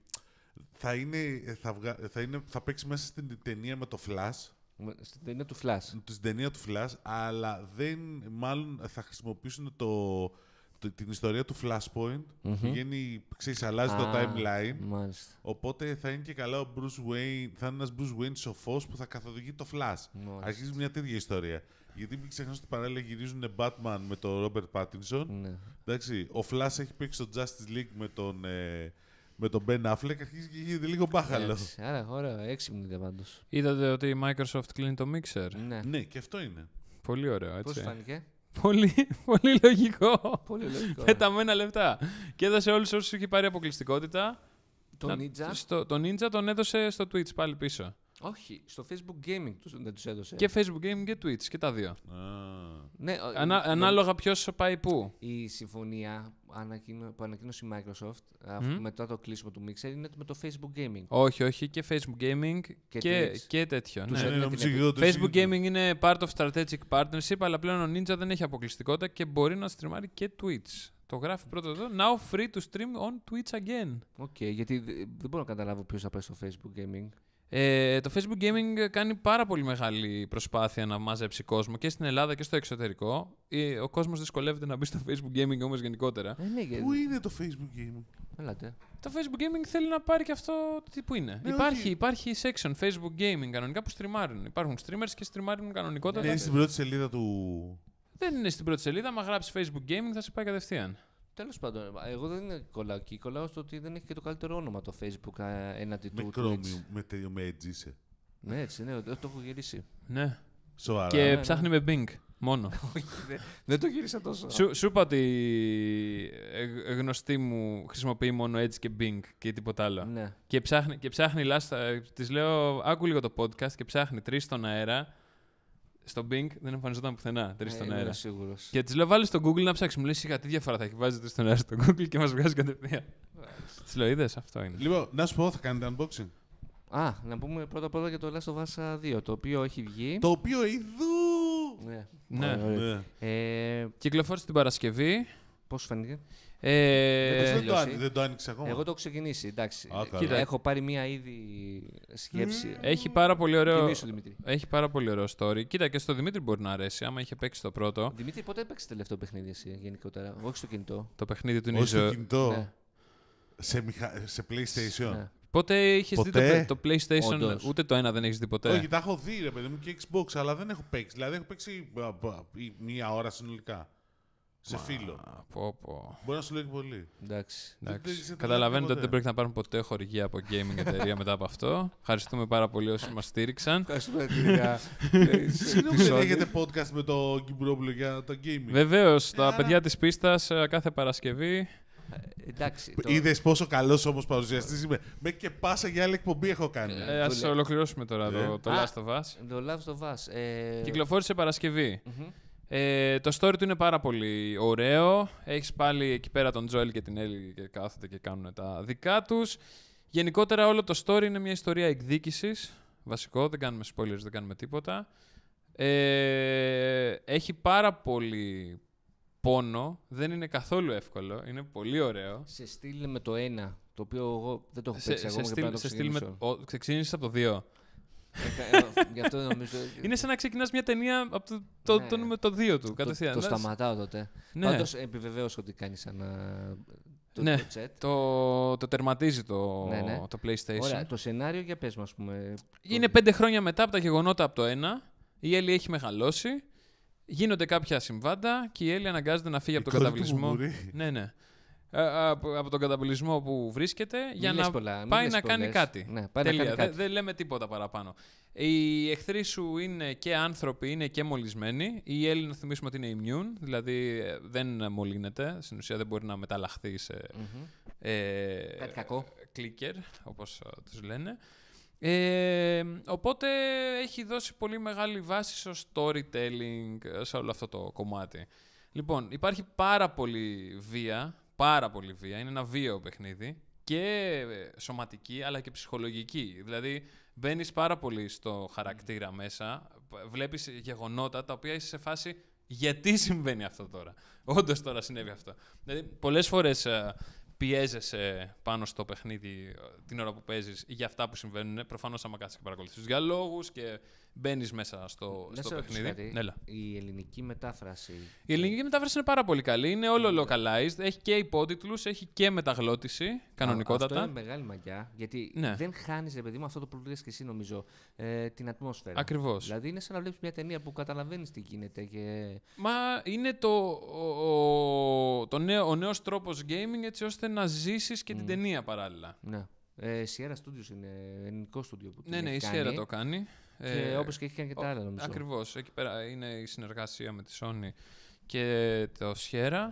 A: θα, είναι, θα, θα, είναι, θα παίξει μέσα στην ταινία με το Flash. Στην ταινία του Flash. Στην ταινία του Flash, αλλά δεν, μάλλον θα χρησιμοποιήσουν το, την ιστορία του Flashpoint. Mm-hmm. ξέρεις, αλλάζει το timeline. Οπότε θα είναι και καλά ο Bruce Wayne, θα είναι ένας Bruce Wayne σοφός που θα καθοδηγεί το Flash. Μάλιστα. Αρχίζει μια τέτοια ιστορία. Γιατί μην ξεχνάς ότι παράλληλα γυρίζουν Batman με τον Robert Pattinson. Ναι. Εντάξει, ο Flash έχει παίξει στο Justice League με τον... Ε, με τον Ben Affleck αρχίζει και γίνεται λίγο μπάχαλο.
C: άρα, ωραίο, έξυπνη είναι πάντως.
B: Είδατε ότι η Microsoft κλείνει το Mixer. Ναι, ναι και αυτό είναι. Πολύ ωραίο, έτσι. Πώ φάνηκε. Πολύ, πολύ λογικό. Πολύ λογικό. Πεταμένα ε. λεφτά. Και έδωσε όλους όσους είχε πάρει αποκλειστικότητα. Το Ninja. Στο, το Ninja τον έδωσε στο Twitch πάλι πίσω.
C: Όχι, στο Facebook Gaming τους, δεν τους έδωσε. Και Facebook Gaming και Twitch και τα δύο. Ah. Ναι, ανάλογα ποιος πάει πού. Η συμφωνία που ανακοίνωσε η Microsoft μετά το κλείσιμο του Mixer είναι με το Facebook Gaming.
B: Όχι, όχι, και Facebook Gaming και, και, τέτοιο. Ναι, ναι. ναι, ναι Facebook Gaming είναι part of strategic partnership, αλλά πλέον ο Ninja δεν έχει αποκλειστικότητα και μπορεί να στριμάρει και Twitch. Το γράφει πρώτο εδώ. Now free to stream on Twitch again. Οκ, okay, γιατί δεν μπορώ να καταλάβω ποιος θα πάει στο Facebook Gaming. Ε, το Facebook Gaming κάνει πάρα πολύ μεγάλη προσπάθεια να μαζέψει κόσμο και στην Ελλάδα και στο εξωτερικό. Ε, ο κόσμος δυσκολεύεται να μπει στο Facebook Gaming όμως γενικότερα. Ε, ναι, πού
A: είναι το Facebook Gaming, Έλατε.
C: Το Facebook
B: Gaming θέλει να πάρει και αυτό τι που είναι. Ε, υπάρχει, υπάρχει section Facebook Gaming κανονικά που στριμάρουν. Υπάρχουν streamers και στριμάρουν Δεν Είναι στην πρώτη σελίδα του. Δεν είναι στην πρώτη σελίδα. Μα γράψεις Facebook Gaming θα σε πάει κατευθείαν.
C: Τέλος πάντων, εγώ δεν κολλάω εκεί. Κολλάω στο ότι δεν έχει και το καλύτερο όνομα το Facebook ε, έναντι του. Chrome, με τέτοιο με Edge είσαι. Ναι, έτσι, ναι, το έχω γυρίσει. Ναι.
B: Σοβαρά. Και ναι, ναι. ψάχνει με Bing. Μόνο. δεν το γύρισα τόσο. Σου, σου είπα ότι ε, ε, γνωστή μου χρησιμοποιεί μόνο Edge και Bing και τίποτα άλλο. Ναι. Και ψάχνει, και ψάχνει λάστα. Της λέω, άκου λίγο το podcast και ψάχνει τρεις στον αέρα στο Bing δεν εμφανιζόταν πουθενά. Τρεις ε, στον αέρα. Σίγουρος. Και τη λέω, βάλει στο Google να ψάξει. Μου λέει, σίγα τι διαφορά θα έχει. Βάζει τρεις στον αέρα στο Google και μας βγάζει κατευθείαν.
C: τη λέω, είδες αυτό είναι. Λοιπόν, να σου πω, θα κάνετε unboxing. Α, να πούμε πρώτα πρώτα για το Last of Us 2, το οποίο έχει βγει. Το οποίο ειδού! Ναι. ναι. ναι. Ε, Κυκλοφόρησε την Παρασκευή. Πώς σου φαίνεται. Ε, δεν, το άνοι, δεν το άνοιξε ακόμα. Εγώ το έχω ξεκινήσει. Εντάξει. Α, Κοίτα, έχω πάρει μία ήδη σκέψη. Έχει πάρα πολύ ωραίο.
B: έχει πάρα πολύ ωραίο story. Κοίτα, και στο Δημήτρη μπορεί να αρέσει, άμα είχε παίξει το πρώτο.
C: Δημήτρη, πότε έπαιξε το τελευταίο παιχνίδι εσύ γενικότερα. Όχι στο κινητό. Το παιχνίδι του Νίζο. Όχι στο κινητό.
A: Ναι. Σε, σε PlayStation. Ναι. Πότε είχε δει το, το PlayStation, Όντως.
C: ούτε το ένα
B: δεν έχεις δει ποτέ. Όχι, τα
A: έχω δει, ρε παιδί μου και Xbox, αλλά δεν έχω παίξει. Δηλαδή έχω παίξει μία ώρα συνολικά σε φίλο. Πω, πω. Μπορεί να σου λέει πολύ. Εντάξει. εντάξει. Καταλαβαίνετε ότι δεν πρέπει
B: να πάρουμε ποτέ χορηγία από gaming εταιρεία μετά από αυτό. Ευχαριστούμε πάρα πολύ όσοι μας στήριξαν. Ευχαριστούμε εταιρεία. Συγγνώμη, έχετε
A: podcast με το Κιμπουρόπουλο για το gaming. Βεβαίως, τα ε, παιδιά της πίστας ε, κάθε Παρασκευή. Ε, εντάξει. Το... Είδες πόσο καλός όμως παρουσιαστής είμαι. Μέχρι και πάσα για άλλη εκπομπή έχω κάνει. Ε, Ας ολοκληρώσουμε
B: τώρα το, Last
C: Το Last of Us. Κυκλοφόρησε Παρασκευή.
B: Ε, το story του είναι πάρα πολύ ωραίο. Έχεις πάλι εκεί πέρα τον Τζοέλ και την Έλλη και κάθονται και κάνουν τα δικά τους. Γενικότερα όλο το story είναι μια ιστορία εκδίκησης. Βασικό, δεν κάνουμε spoilers, δεν κάνουμε τίποτα. Ε, έχει πάρα πολύ πόνο. Δεν είναι καθόλου εύκολο. Είναι πολύ ωραίο. Σε στείλει με το ένα, το οποίο εγώ δεν το έχω πει, Σε, σε στείλει με από το δύο.
C: Ε, ε, Είναι σαν να ξεκινάς μια ταινία από το, το, ναι. το το 2 του κατευθείαν. Το, σταματάω τότε. Ναι. Πάντως επιβεβαίωσα ότι κάνει ένα. Το, ναι, το, το, τερματίζει το, ναι, ναι. το PlayStation. το σενάριο για πες, ας πούμε. Είναι
B: πέντε χρόνια μετά από τα γεγονότα από το ένα. Η Έλλη έχει μεγαλώσει. Γίνονται κάποια συμβάντα και η Έλλη αναγκάζεται να φύγει από τον καταβλισμό. Ναι, ναι. Ε, από τον καταβολισμό που βρίσκεται για να ναι, πάει να κάνει κάτι. Ναι, κάνει κάτι. Δεν, λέμε τίποτα παραπάνω. Οι εχθροί σου είναι και άνθρωποι, είναι και μολυσμένοι. Η Έλληνε θυμίσουμε ότι είναι immune, δηλαδή ε, δεν μολύνεται. Στην ουσία δεν μπορεί να μεταλλαχθεί σε ε, κακό. Κλίκερ, όπως τους λένε. Ε, οπότε έχει δώσει πολύ μεγάλη βάση στο storytelling, σε όλο αυτό το κομμάτι. Λοιπόν, υπάρχει πάρα πολύ βία πάρα πολύ βία. Είναι ένα βίαιο παιχνίδι και ε, σωματική αλλά και ψυχολογική. Δηλαδή μπαίνεις πάρα πολύ στο χαρακτήρα μέσα, βλέπεις γεγονότα τα οποία είσαι σε φάση γιατί συμβαίνει αυτό τώρα. Όντως τώρα συνέβη αυτό. Δηλαδή πολλές φορές ε, πιέζεσαι πάνω στο παιχνίδι ε, την ώρα που παίζεις για αυτά που συμβαίνουν. Προφανώς άμα κάθεσαι και παρακολουθείς του διαλόγου. και μπαίνεις μέσα στο, στο παιχνίδι. Ναι,
C: η ελληνική μετάφραση.
B: Η ελληνική μετάφραση είναι πάρα πολύ καλή. Είναι όλο localized. Έχει και υπότιτλους, έχει και μεταγλώτηση.
C: Κανονικότατα. Αυτό είναι μεγάλη μαγιά. Γιατί ναι. δεν χάνεις, ρε παιδί μου, αυτό το που και εσύ, νομίζω. Ε, την ατμόσφαιρα. Ακριβώς. Δηλαδή είναι σαν να βλέπεις μια ταινία που καταλαβαίνεις τι γίνεται. Και... Μα
B: είναι το, ο, το νέο, ο τρόπος gaming έτσι ώστε να ζήσεις και mm. την ταινία παράλληλα.
C: Ναι. Ε, Sierra Studios είναι ελληνικό στούντιο που το Ναι, ναι, η Sierra το κάνει. Και ε, όπως και έχει κάνει και τα άλλα νομίζω.
B: Ακριβώς. Εκεί πέρα είναι η συνεργασία με τη Sony και το Sierra.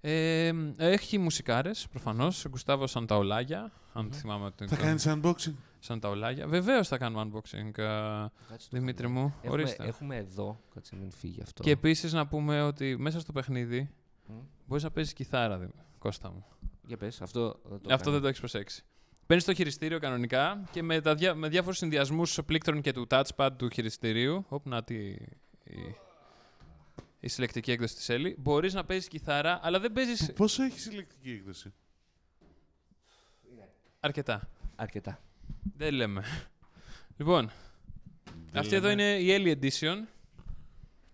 B: Ε, έχει μουσικάρες, προφανώς. Ο Γκουστάβο Σανταολάγια, αν θυμάμαι. Θα κάνεις unboxing. Σανταολάγια. Βεβαίως θα κάνουμε unboxing, ε, Δημήτρη μου. Έχουμε, Ορίστε.
C: έχουμε εδώ. Κάτσε μην φύγει αυτό. Και επίσης
B: να πούμε ότι μέσα στο παιχνίδι mm. μπορείς να παίζεις κιθάρα, Κώστα μου. Για πες, αυτό, αυτό δεν το έχεις προσέξει. Μπαίνει στο χειριστήριο κανονικά και με, τα με διάφορους συνδυασμούς πλήκτρων και του touchpad του χειριστηρίου. Όπου να τη. Η... η συλλεκτική έκδοση της Έλλη. Μπορείς να παίζεις κιθάρα, αλλά δεν παίζεις. Πόσο έχει συλλεκτική έκδοση, ναι. Αρκετά. Αρκετά. Δεν λέμε.
C: Λοιπόν, δεν αυτή εδώ είναι
B: η Ellie Edition.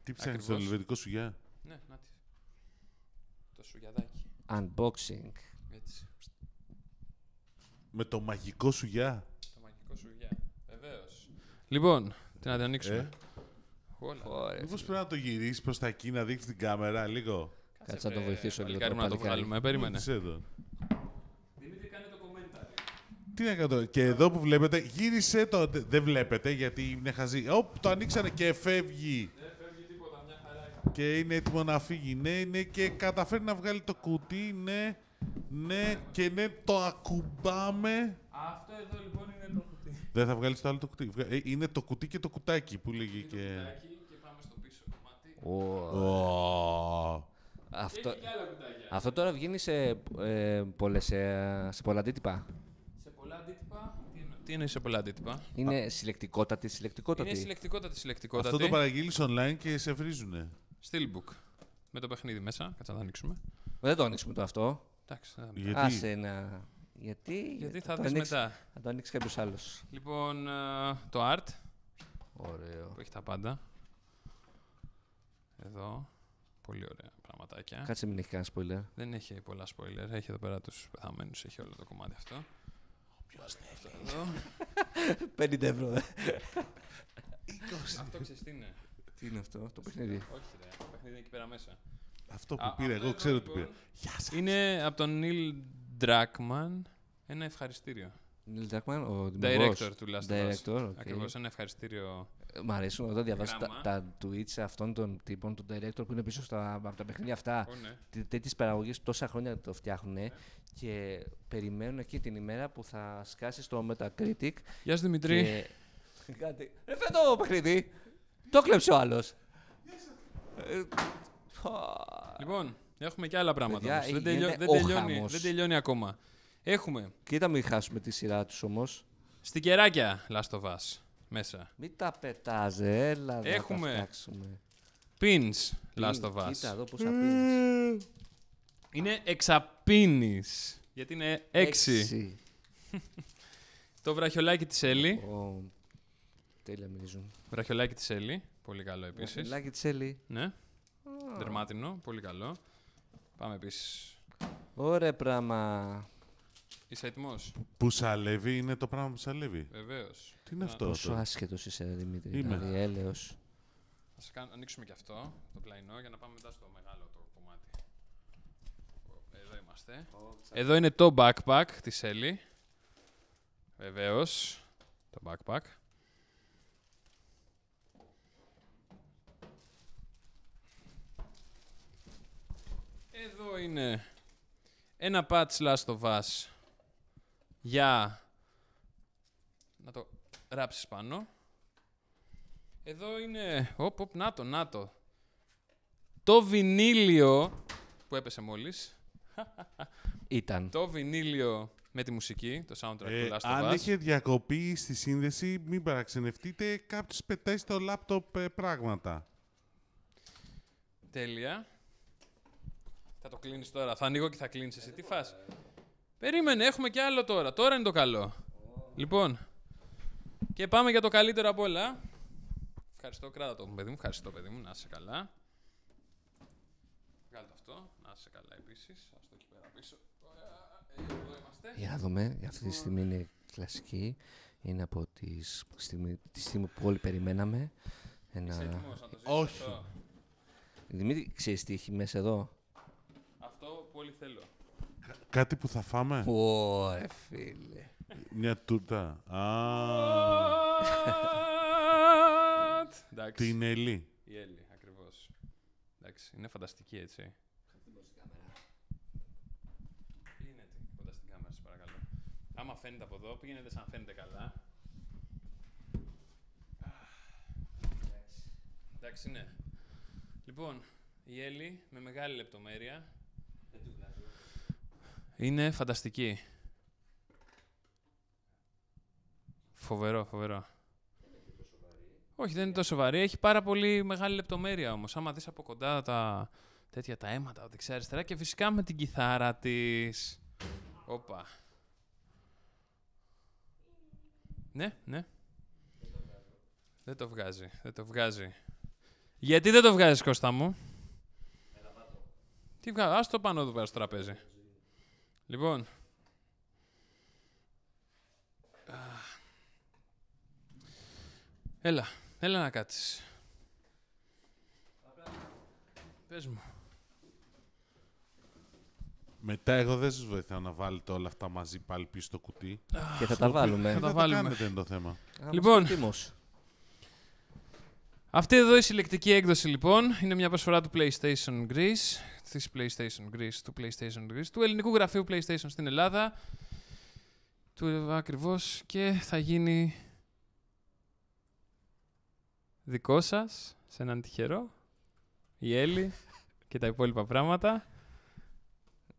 C: Τι ψάχνεις, το ελβετικό σουγιά.
B: Ναι, να Το σουγιαδάκι.
C: Unboxing.
A: Με το μαγικό σου γεια.
B: Το μαγικό σου γεια. Βεβαίως.
A: Λοιπόν, τι να την ανοίξουμε. Ε. Μήπω πρέπει να το γυρίσεις προς τα εκεί, να δείξεις την κάμερα λίγο. Κάτσε να το βοηθήσω λίγο. Κάτσε να το βγάλουμε. Ε, περίμενε. Δημήτρη, κάνε το κομμένταρ. Τι να κάνω Και εδώ που βλέπετε, γύρισε το. Δεν βλέπετε γιατί είναι χαζή. Όπ, το ανοίξανε και φεύγει. φεύγει μια χαρά. Και είναι έτοιμο να φύγει. Ναι, ναι, και καταφέρει να βγάλει το κουτί, ναι. Ναι, και ναι, το ακουμπάμε. Αυτό εδώ λοιπόν είναι το κουτί. Δεν θα βγάλεις το άλλο το κουτί.
C: Ε, είναι το κουτί και το κουτάκι που λέγει και. Το κουτάκι και πάμε στο πίσω κομμάτι. Oh. Αυτό, αυτό τώρα βγαίνει σε, ε, πολλές, σε, σε πολλά αντίτυπα.
B: Σε πολλά αντίτυπα. Τι είναι σε πολλά αντίτυπα.
C: Είναι συλλεκτικότατη, συλλεκτικότατη. Είναι συλλεκτικότατη, συλλεκτικότατη. Αυτό το παραγγείλεις online και σε βρίζουνε. Steelbook. Με το παιχνίδι μέσα. Κάτσε να το ανοίξουμε. Ε, δεν το ανοίξουμε το αυτό. Εντάξει. Γιατί... Άσε να... Γιατί, Γιατί θα, δεις ανοίξει, μετά. Θα το ανοίξεις κάποιος άλλος.
B: Λοιπόν, ε, το Art. Ωραίο. Που έχει τα πάντα. Εδώ. Πολύ ωραία πραγματάκια. Κάτσε μην έχει κανένα spoiler. Δεν έχει πολλά spoiler. Έχει εδώ πέρα τους πεθαμένους. Έχει όλο το κομμάτι αυτό. Ποιος εδώ. 50 ευρώ. Αυτό ξέρεις τι είναι. Τι είναι αυτό, το παιχνίδι. Όχι ρε, το παιχνίδι είναι εκεί πέρα μέσα. Αυτό που πήρε εγώ ξέρω τι πήρε. Γεια Είναι από τον Νίλ
C: Ντράκμαν
B: ένα ευχαριστήριο.
C: Νίλ Ντράκμαν, ο Director του Last of Us. Ακριβώς,
B: ένα ευχαριστήριο.
C: Μ' αρέσουν όταν διαβάζω τα, τα tweets αυτών των τύπων, τον director που είναι πίσω στα, από τα παιχνίδια αυτά. Oh, ναι. Τέτοιε τόσα χρόνια το φτιάχνουν ε, ναι. και περιμένουν εκεί την ημέρα που θα σκάσει στο Metacritic. Γεια σου Δημητρή. Και... Κάτι. Ρε φέτο παιχνίδι. Το κλέψε ο άλλος. Λοιπόν,
B: έχουμε και άλλα πράγματα. Δεν, τελειώ, δεν, τελειώνει,
C: δεν ακόμα. Έχουμε. Κοίτα, μην χάσουμε τη σειρά τους όμως.
B: Στην κεράκια, Last Μέσα.
C: Μην τα πετάζε, έλα Έχουμε. να τα φτιάξουμε. Pins, Last of Us. Κοίτα εδώ πόσα
B: pins. Είναι εξαπίνης, γιατί είναι έξι. το βραχιολάκι της Έλλη. Oh. Τέλεια μυρίζουν. Βραχιολάκι της Έλλη, πολύ καλό επίσης. Βραχιολάκι της Έλλη. Ναι. Δερμάτινο, πολύ καλό. Πάμε επίσης.
A: Ωραία
C: πράγμα.
B: Είσαι έτοιμος.
A: Που σαλεύει είναι το πράγμα που σαλεύει. Βεβαίως. Τι είναι αυτό. Πόσο άσχετος
C: είσαι, Δημήτρη. Είμαι. Δηλαδή, έλεος.
B: ανοίξουμε και αυτό, το πλαϊνό, για να πάμε μετά στο μεγάλο το κομμάτι. Εδώ είμαστε.
C: Εδώ είναι το
B: backpack της Έλλη. Βεβαίως, το backpack. Εδώ είναι ένα patch Last of Us για να το ράψεις πάνω. Εδώ είναι, όπ, όπ, να το, να το.
A: Το βινίλιο
B: που έπεσε μόλις. Ήταν. Το βινίλιο με τη μουσική, το soundtrack ε, του Last of Us. Αν είχε
A: διακοπή στη σύνδεση, μην παραξενευτείτε, κάποιος πετάει στο λάπτοπ ε, πράγματα.
B: Τέλεια. Θα το κλείνεις τώρα. Θα ανοίγω και θα κλείνεις εσύ. Τι φας! Περίμενε, έχουμε και άλλο τώρα. Τώρα είναι το καλό. Λοιπόν. Και πάμε για το καλύτερο απ' όλα. Ευχαριστώ, κράτα το παιδί μου. Ευχαριστώ, παιδί μου. Να είσαι καλά. Βγάλε αυτό. Να είσαι καλά επίσης. Ας το εκεί πέρα πίσω. Ε,
C: εδώ είμαστε. Για να δούμε. Αυτή τη λοιπόν. στιγμή είναι κλασική. Είναι από τη στιγμή, τη στιγμή που όλοι περιμέναμε. Ένα... Είσαι να το Όχι. Δημήτρη, ξέρεις τι έχει μέσα εδώ πολύ θέλω. κάτι που θα φάμε.
A: Ωε, φίλε. Μια τούρτα. Α. Την Έλλη.
B: Η Έλλη, ακριβώς. Εντάξει, είναι φανταστική έτσι. Είναι κοντά στην κάμερα, σας παρακαλώ. Άμα φαίνεται από εδώ, πήγαινε σαν φαίνεται καλά. Εντάξει, ναι. Λοιπόν, η Έλλη με μεγάλη λεπτομέρεια είναι φανταστική. Φοβερό, φοβερό. Όχι, δεν είναι τόσο βαρύ. Έχει πάρα πολύ μεγάλη λεπτομέρεια όμως. Άμα δεις από κοντά τα τέτοια τα αίματα, δεξιά-αριστερά και φυσικά με την κιθάρα της. Όπα. Ναι, ναι. Δεν το βγάζει. Δεν το βγάζει. Γιατί δεν το βγάζει, Κώστα μου. Τι βγαλας το πάνω εδώ πέρα στο τραπέζι. Λοιπόν. Έλα, έλα να κάτσεις. Πες μου.
A: Μετά εγώ δεν σας βοηθάω να βάλετε όλα αυτά μαζί πάλι πίσω στο κουτί. Και θα τα βάλουμε. Ε, θα τα βάλουμε. Δεν το θέμα. Λοιπόν.
B: Αυτή εδώ η συλλεκτική έκδοση λοιπόν είναι μια προσφορά του PlayStation Greece, της PlayStation Greece, του PlayStation Greece, του ελληνικού γραφείου PlayStation στην Ελλάδα, του ακριβώς ακριβώς και θα γίνει δικό σας, σε έναν τυχερό, η Έλλη και τα υπόλοιπα πράγματα.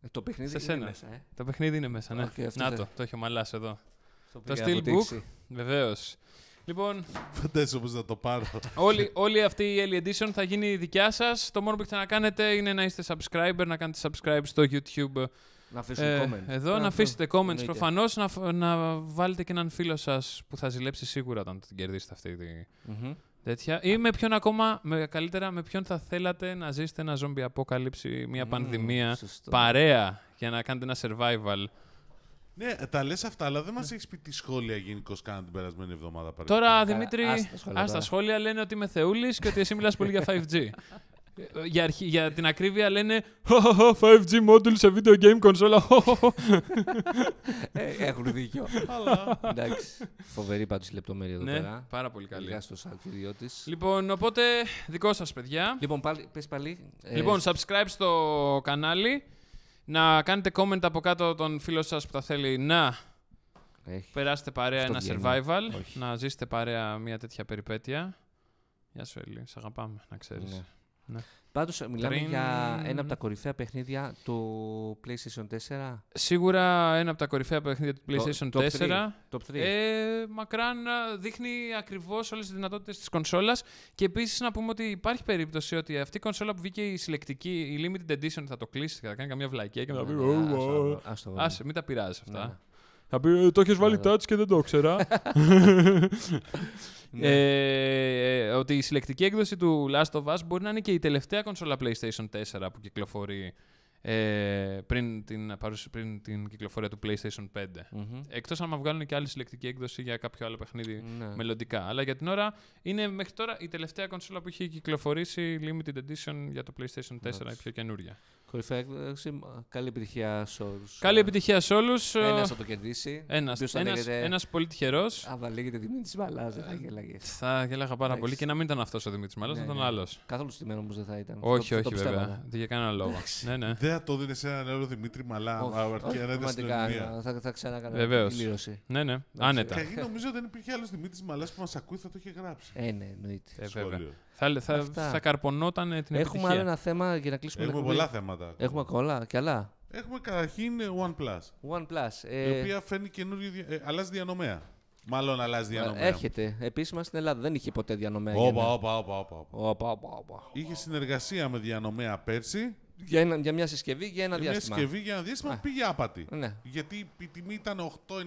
B: Ε, το παιχνίδι είναι μέσα, ε? Το παιχνίδι είναι μέσα, ναι. Να το, το έχει ο Μαλάς εδώ. Το, το Steelbook, βεβαίως. Λοιπόν.
A: Φαντάζομαι πώ θα το πάρω.
B: όλη, όλη αυτή η Ellie Edition θα γίνει δικιά σας. Το μόνο που έχετε να κάνετε είναι να είστε subscriber, να κάνετε subscribe στο YouTube. Να αφήσετε ε, Εδώ, να, αφήσετε comments προφανώς. Να, να βάλετε και έναν φίλο σας που θα ζηλέψει σίγουρα όταν την κερδίσετε αυτή τη. Mm-hmm. Τέτοια. Ή με ποιον ακόμα, με, καλύτερα, με ποιον θα θέλατε να ζήσετε ένα zombie αποκάλυψη, μια πανδημία, παρέα για να κάνετε ένα survival.
A: Ναι, τα λες αυτά, αλλά δεν μας έχεις πει τι σχόλια γενικώς κάνα την περασμένη εβδομάδα. Τώρα, Δημήτρη, ας τα
B: σχόλια λένε ότι είμαι Θεούλης και ότι εσύ μιλάς πολύ για 5G. Για, για, την ακρίβεια λένε 5G module σε video game console. Ε, έχουν δίκιο. Εντάξει.
C: Φοβερή πάντως η λεπτομέρεια εδώ ναι, πέρα. Πάρα πολύ καλή. Λίγα τη.
B: Λοιπόν, οπότε δικό σας παιδιά. Λοιπόν, πάλι, πες πάλι. Ε, λοιπόν, subscribe στο κανάλι. Να κάνετε comment από κάτω τον φίλο σας που θα θέλει να
C: Έχει. περάσετε
B: παρέα ένα survival, να ζήσετε παρέα μια τέτοια περιπέτεια. Γεια σου Έλλη, αγαπάμε, να ξέρεις. Ναι. Ναι. Πάντως, μιλάμε για ένα από
C: τα κορυφαία παιχνίδια του PlayStation 4.
B: Σίγουρα ένα από τα κορυφαία παιχνίδια του PlayStation 4. Top 3. Ε, μακράν ε, δείχνει ακριβώς όλες τις δυνατότητες της κονσόλας. Και επίσης να πούμε ότι υπάρχει περίπτωση ότι αυτή η κονσόλα που βγήκε η συλλεκτική, η limited edition, θα το κλείσει θα κάνει καμιά βλακία και θα πει. μην τα πειράζει αυτά. Ναι, ναι. Θα πει, «Ε, το έχεις βάλει touch και δεν το ήξερα. Ναι. Ε, ε, ότι η συλλεκτική έκδοση του Last of Us μπορεί να είναι και η τελευταία κονσόλα PlayStation 4 που κυκλοφορεί ε, πριν, την, πριν την κυκλοφορία του PlayStation 5. Mm-hmm. Εκτός αν βγάλουν και άλλη συλλεκτική έκδοση για κάποιο άλλο παιχνίδι ναι. μελλοντικά. Αλλά για την ώρα είναι μέχρι τώρα η τελευταία κονσόλα που έχει κυκλοφορήσει limited edition για το PlayStation 4, η πιο καινούρια.
C: Κορυφαία έκδοση. Καλή επιτυχία σε όλους. Καλή επιτυχία σε όλους. Ένας θα το κερδίσει. Ένας ένας,
B: πολύ τυχερός. Αν λέγεται Δημήτρης Μαλάς, δεν θα ε, γελάγε. Θα γελάγα πάρα πολύ και να μην ήταν αυτός ο Δημήτρης Μαλάζα, ναι, θα ήταν ναι. άλλος.
A: Καθόλου στη μέρα όμως δεν θα ήταν. Όχι, όχι, βέβαια. Δεν είχε κανένα λόγο. ναι, ναι. Δεν θα το δίνει σε έναν άλλο Δημήτρη Μαλάζα. Ναι, θα, θα ξανακάνω
C: Βεβαίω. Ναι, ναι. Άνετα. Νομίζω
A: νομίζω δεν υπήρχε άλλος Δημήτρης Μαλάς που μας ακούει, θα το είχε γράψει. Ε, ναι, εννοείται.
C: Ε, θα, θα, θα καρπονόταν την επιτυχία. Έχουμε άλλο ένα θέμα για να κλείσουμε. Έχουμε πολλά θέματα. Έχουμε πολλά και άλλα.
A: Έχουμε καταρχήν ε, OnePlus. OnePlus. Ε... Η οποία φέρνει καινούργια... Ε, αλλάζει διανομέα. Μάλλον αλλάζει διανομέα. Έχετε.
C: Επίσημα στην Ελλάδα δεν είχε ποτέ διανομέα. όπα, όπα, όπα. Είχε συνεργασία με διανομέα πέρσι για, μια συσκευή για ένα για Μια συσκευή για ένα διάστημα Α. πήγε άπατη. Ναι. Γιατί
A: η τιμή ήταν 8,99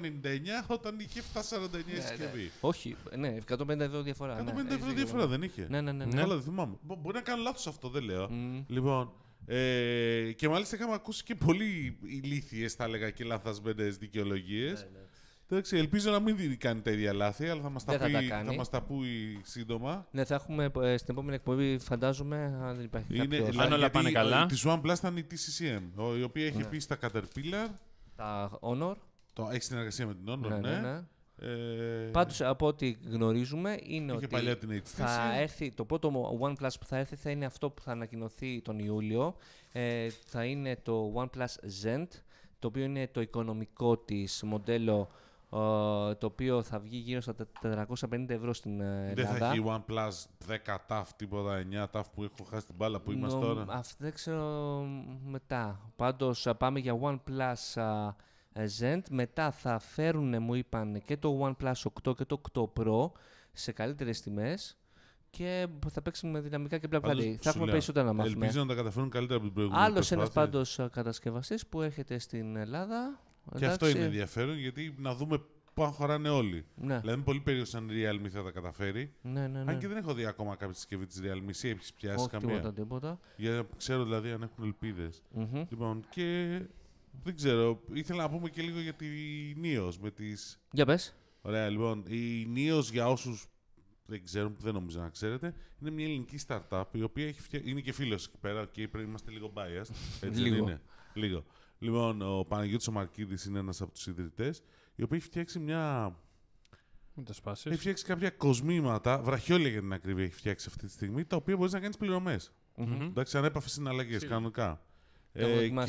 A: όταν είχε 7,49 ναι, η ναι. συσκευή. Ναι.
C: Όχι, ναι, 150 ευρώ διαφορά. 150 ναι, ευρώ διαφορά δεν είχε. Ναι, ναι, ναι. ναι. Αλλά
A: θυμάμαι. Μπορεί να κάνω λάθος αυτό, δεν λέω. Λοιπόν, ε, και μάλιστα είχαμε ακούσει και πολύ ηλίθιες, θα έλεγα, και λαθασμένε δικαιολογίες. Ναι, ναι. Εντάξει, ελπίζω να μην κάνει τα ίδια λάθη, αλλά θα μας τα, πει, θα, μας τα πει σύντομα.
C: Ναι, θα έχουμε ε, στην επόμενη εκπομπή, φαντάζομαι, αν δεν υπάρχει είναι, κάποιος. Αν όλα πάνε καλά. Της
A: OnePlus ήταν η TCCM, η οποία έχει ναι. πει Caterpillar. Τα
C: Honor. Το, έχει συνεργασία με την Honor, ναι. ναι. ναι. ναι. Ε... Πάντως, από ό,τι γνωρίζουμε είναι Είχε παλιά την θα έρθει, το πρώτο OnePlus που θα έρθει θα είναι αυτό που θα ανακοινωθεί τον Ιούλιο. Ε, θα είναι το OnePlus Zend, το οποίο είναι το οικονομικό της μοντέλο το οποίο θα βγει γύρω στα 450 ευρώ στην Ελλάδα. Δεν θα έχει OnePlus 10 TAF, τίποτα 9 TAF που έχω χάσει την μπάλα που είμαστε τώρα. Αυτό δεν ξέρω μετά. Πάντως πάμε για OnePlus ε, Zen. Μετά θα φέρουν, μου είπαν, και το OnePlus 8 και το 8 Pro σε καλύτερες τιμές και θα παίξουμε δυναμικά και πλέον Θα έχουμε περισσότερα να μάθουμε. Ελπίζω να τα καταφέρουν καλύτερα από την προηγούμενη. Άλλος ένας πάντως ε, κατασκευαστής που έρχεται στην Ελλάδα και αυτό είναι
A: ενδιαφέρον γιατί να δούμε που αγχωράνε όλοι. Ναι. Δηλαδή, είναι πολύ περίεργο αν η Realme θα τα καταφέρει. Ναι, ναι, ναι. Αν και δεν έχω δει ακόμα κάποια συσκευή της Realme, εσύ έχεις πιάσει Όχι, καμία. Τίποτα, τίποτα. Για ξέρω δηλαδή αν έχουν ελπίδες. Mm-hmm. Λοιπόν, και δεν ξέρω. Ήθελα να πούμε και λίγο για τη NIOS με τις. Για πες. Ωραία, λοιπόν. Η NIOS για όσους δεν ξέρουν, που δεν νομίζω να ξέρετε, είναι μια ελληνική startup η οποία έχει φτια... είναι και φίλος εκεί πέρα. και πρέπει να είμαστε λίγο biased. Έτσι λίγο. είναι. Λίγο. Λοιπόν, ο Παναγιώτης ο Μαρκίδης είναι ένας από τους ιδρυτές, οι οποίοι έχει φτιάξει μια... Μην τα σπάσεις. Έχει φτιάξει κάποια κοσμήματα, βραχιόλια για την ακριβή έχει φτιάξει αυτή τη στιγμή, τα οποία μπορείς να κάνεις πληρωμες πληρωμές. Mm-hmm. Εντάξει, ανέπαφες κανονικά. Τα έχουμε Ε,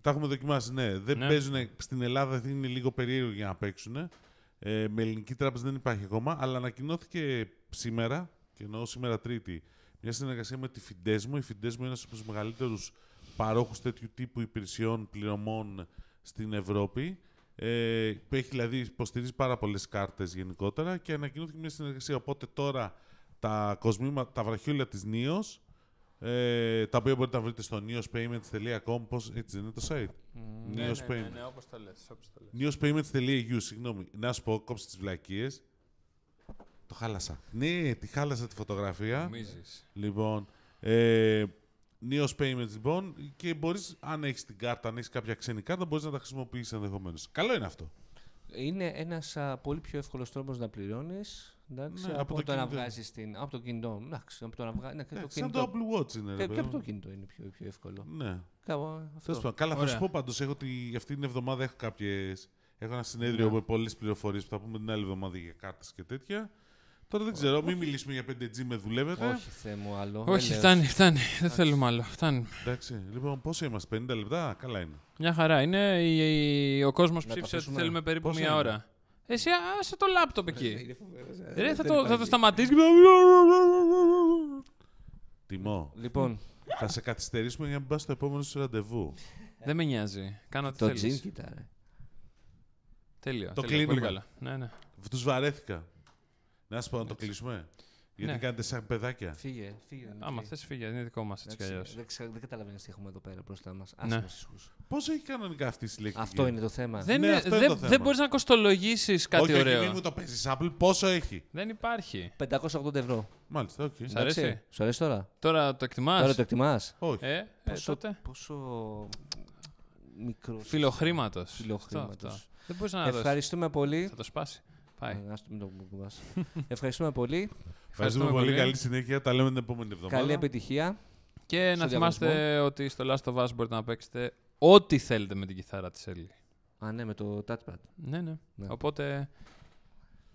A: τα έχουμε δοκιμάσει, ναι. Δεν ναι. παίζουν στην Ελλάδα, είναι λίγο περίεργο για να παίξουν. Ε, με ελληνική τράπεζα δεν υπάρχει ακόμα, αλλά ανακοινώθηκε σήμερα, και εννοώ σήμερα Τρίτη, μια συνεργασία με τη Φιντέσμο. Η Φιντέσμο είναι ένας από τους μεγαλύτερους παρόχους τέτοιου τύπου υπηρεσιών πληρωμών στην Ευρώπη. Ε, που έχει δηλαδή υποστηρίζει πάρα πολλές κάρτες γενικότερα και ανακοινώθηκε μια συνεργασία. Οπότε τώρα τα κοσμήματα, τα τη NIOS, ε, τα οποία μπορείτε να βρείτε στο neospayments.com, πώς έτσι είναι το site. Mm, ναι, ναι, ναι, ναι, όπως το συγγνώμη. Να σου πω, κόψε τις βλακίες, Το χάλασα. Ναι, τη χάλασα τη φωτογραφία. Νομίζεις. Λοιπόν, ε, Νέος payments λοιπόν και μπορείς, αν έχεις την κάρτα, αν έχεις κάποια ξένη κάρτα, μπορείς να τα χρησιμοποιήσεις ενδεχομένως.
C: Καλό είναι αυτό. Είναι ένας πολύ πιο εύκολος τρόπος να πληρώνεις ναι, από, το, να βγάζεις την. Από το κινητό. Εντάξει, από το να βγάζει. Ναι, ε, σαν το Apple Watch είναι. Και, από το κινητό είναι πιο, πιο εύκολο. Ναι.
A: αυτό. Καλά, θα σου πω πάντως. Αυτή την εβδομάδα έχω κάποιες. Έχω ένα συνέδριο ναι. με πολλές πληροφορίες που θα πούμε την άλλη εβδομάδα για κάρτες και τέτοια. Τώρα δεν ξέρω, μην μιλήσουμε για 5G με δουλεύετε. Όχι, θέλω μου άλλο. Όχι, φτάνει, φτάνει. Δεν θέλουμε άλλο. Φτάνει. Εντάξει, λοιπόν, πόσο είμαστε, 50 λεπτά, καλά είναι.
B: Μια χαρά είναι. ο κόσμος ψήφισε ότι θέλουμε περίπου μία ώρα. Εσύ άσε το λάπτοπ εκεί. Ε, ρε, θα το, θα σταματήσει.
A: Τιμό. Λοιπόν. Θα σε καθυστερήσουμε για να μην στο επόμενο σου ραντεβού. Δεν με νοιάζει. Κάνω ό,τι
C: θέλει. Το κλείνω. Το ναι, ναι.
A: Τους βαρέθηκα. Να σου πω να το κλείσουμε. Γιατί ναι. κάνετε σαν παιδάκια. Φύγε, φύγε. Άμα θες, φύγε. Είναι δικό μας έτσι κι
C: Δεν, ξα... δεν καταλαβαίνεις τι έχουμε εδώ πέρα μπροστά μας. Ναι. Πώς έχει κανονικά αυτή η συλλεκτική. Αυτό είναι το θέμα. Δεν, ναι, αυτό δεν, δεν μπορείς να
B: κοστολογήσεις κάτι Όχι, ωραίο. Όχι, μην μου το παίζεις Apple, πόσο έχει. Δεν υπάρχει.
C: 580 ευρώ. Μάλιστα, οκ. Okay. Σ' αρέσει. Σ' αρέσει τώρα. Τώρα
B: το εκτιμάς. Τώρα το εκτιμάς. Όχι. Ε, ε,
C: πόσο, μικρός. Φιλοχρήματος. Φιλοχρήματο. Δεν μπορείς να Ευχαριστούμε πολύ. Θα το σπάσει. Ε, Ευχαριστούμε πολύ. Ευχαριστούμε πολύ. Καλή συνέχεια. Τα λέμε την επόμενη εβδομάδα. Καλή επιτυχία. Και να θυμάστε
B: ότι στο Last of Us μπορείτε να παίξετε ό,τι θέλετε με την κιθάρα της Έλλη. Α, ναι, με το touchpad. Ναι, ναι, ναι. Οπότε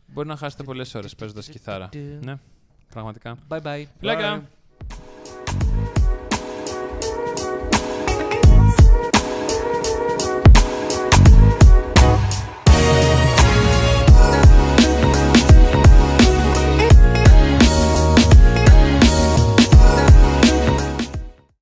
B: μπορεί να χάσετε πολλές ώρες παίζοντας κιθάρα. Ναι, πραγματικά. Bye bye. Bye.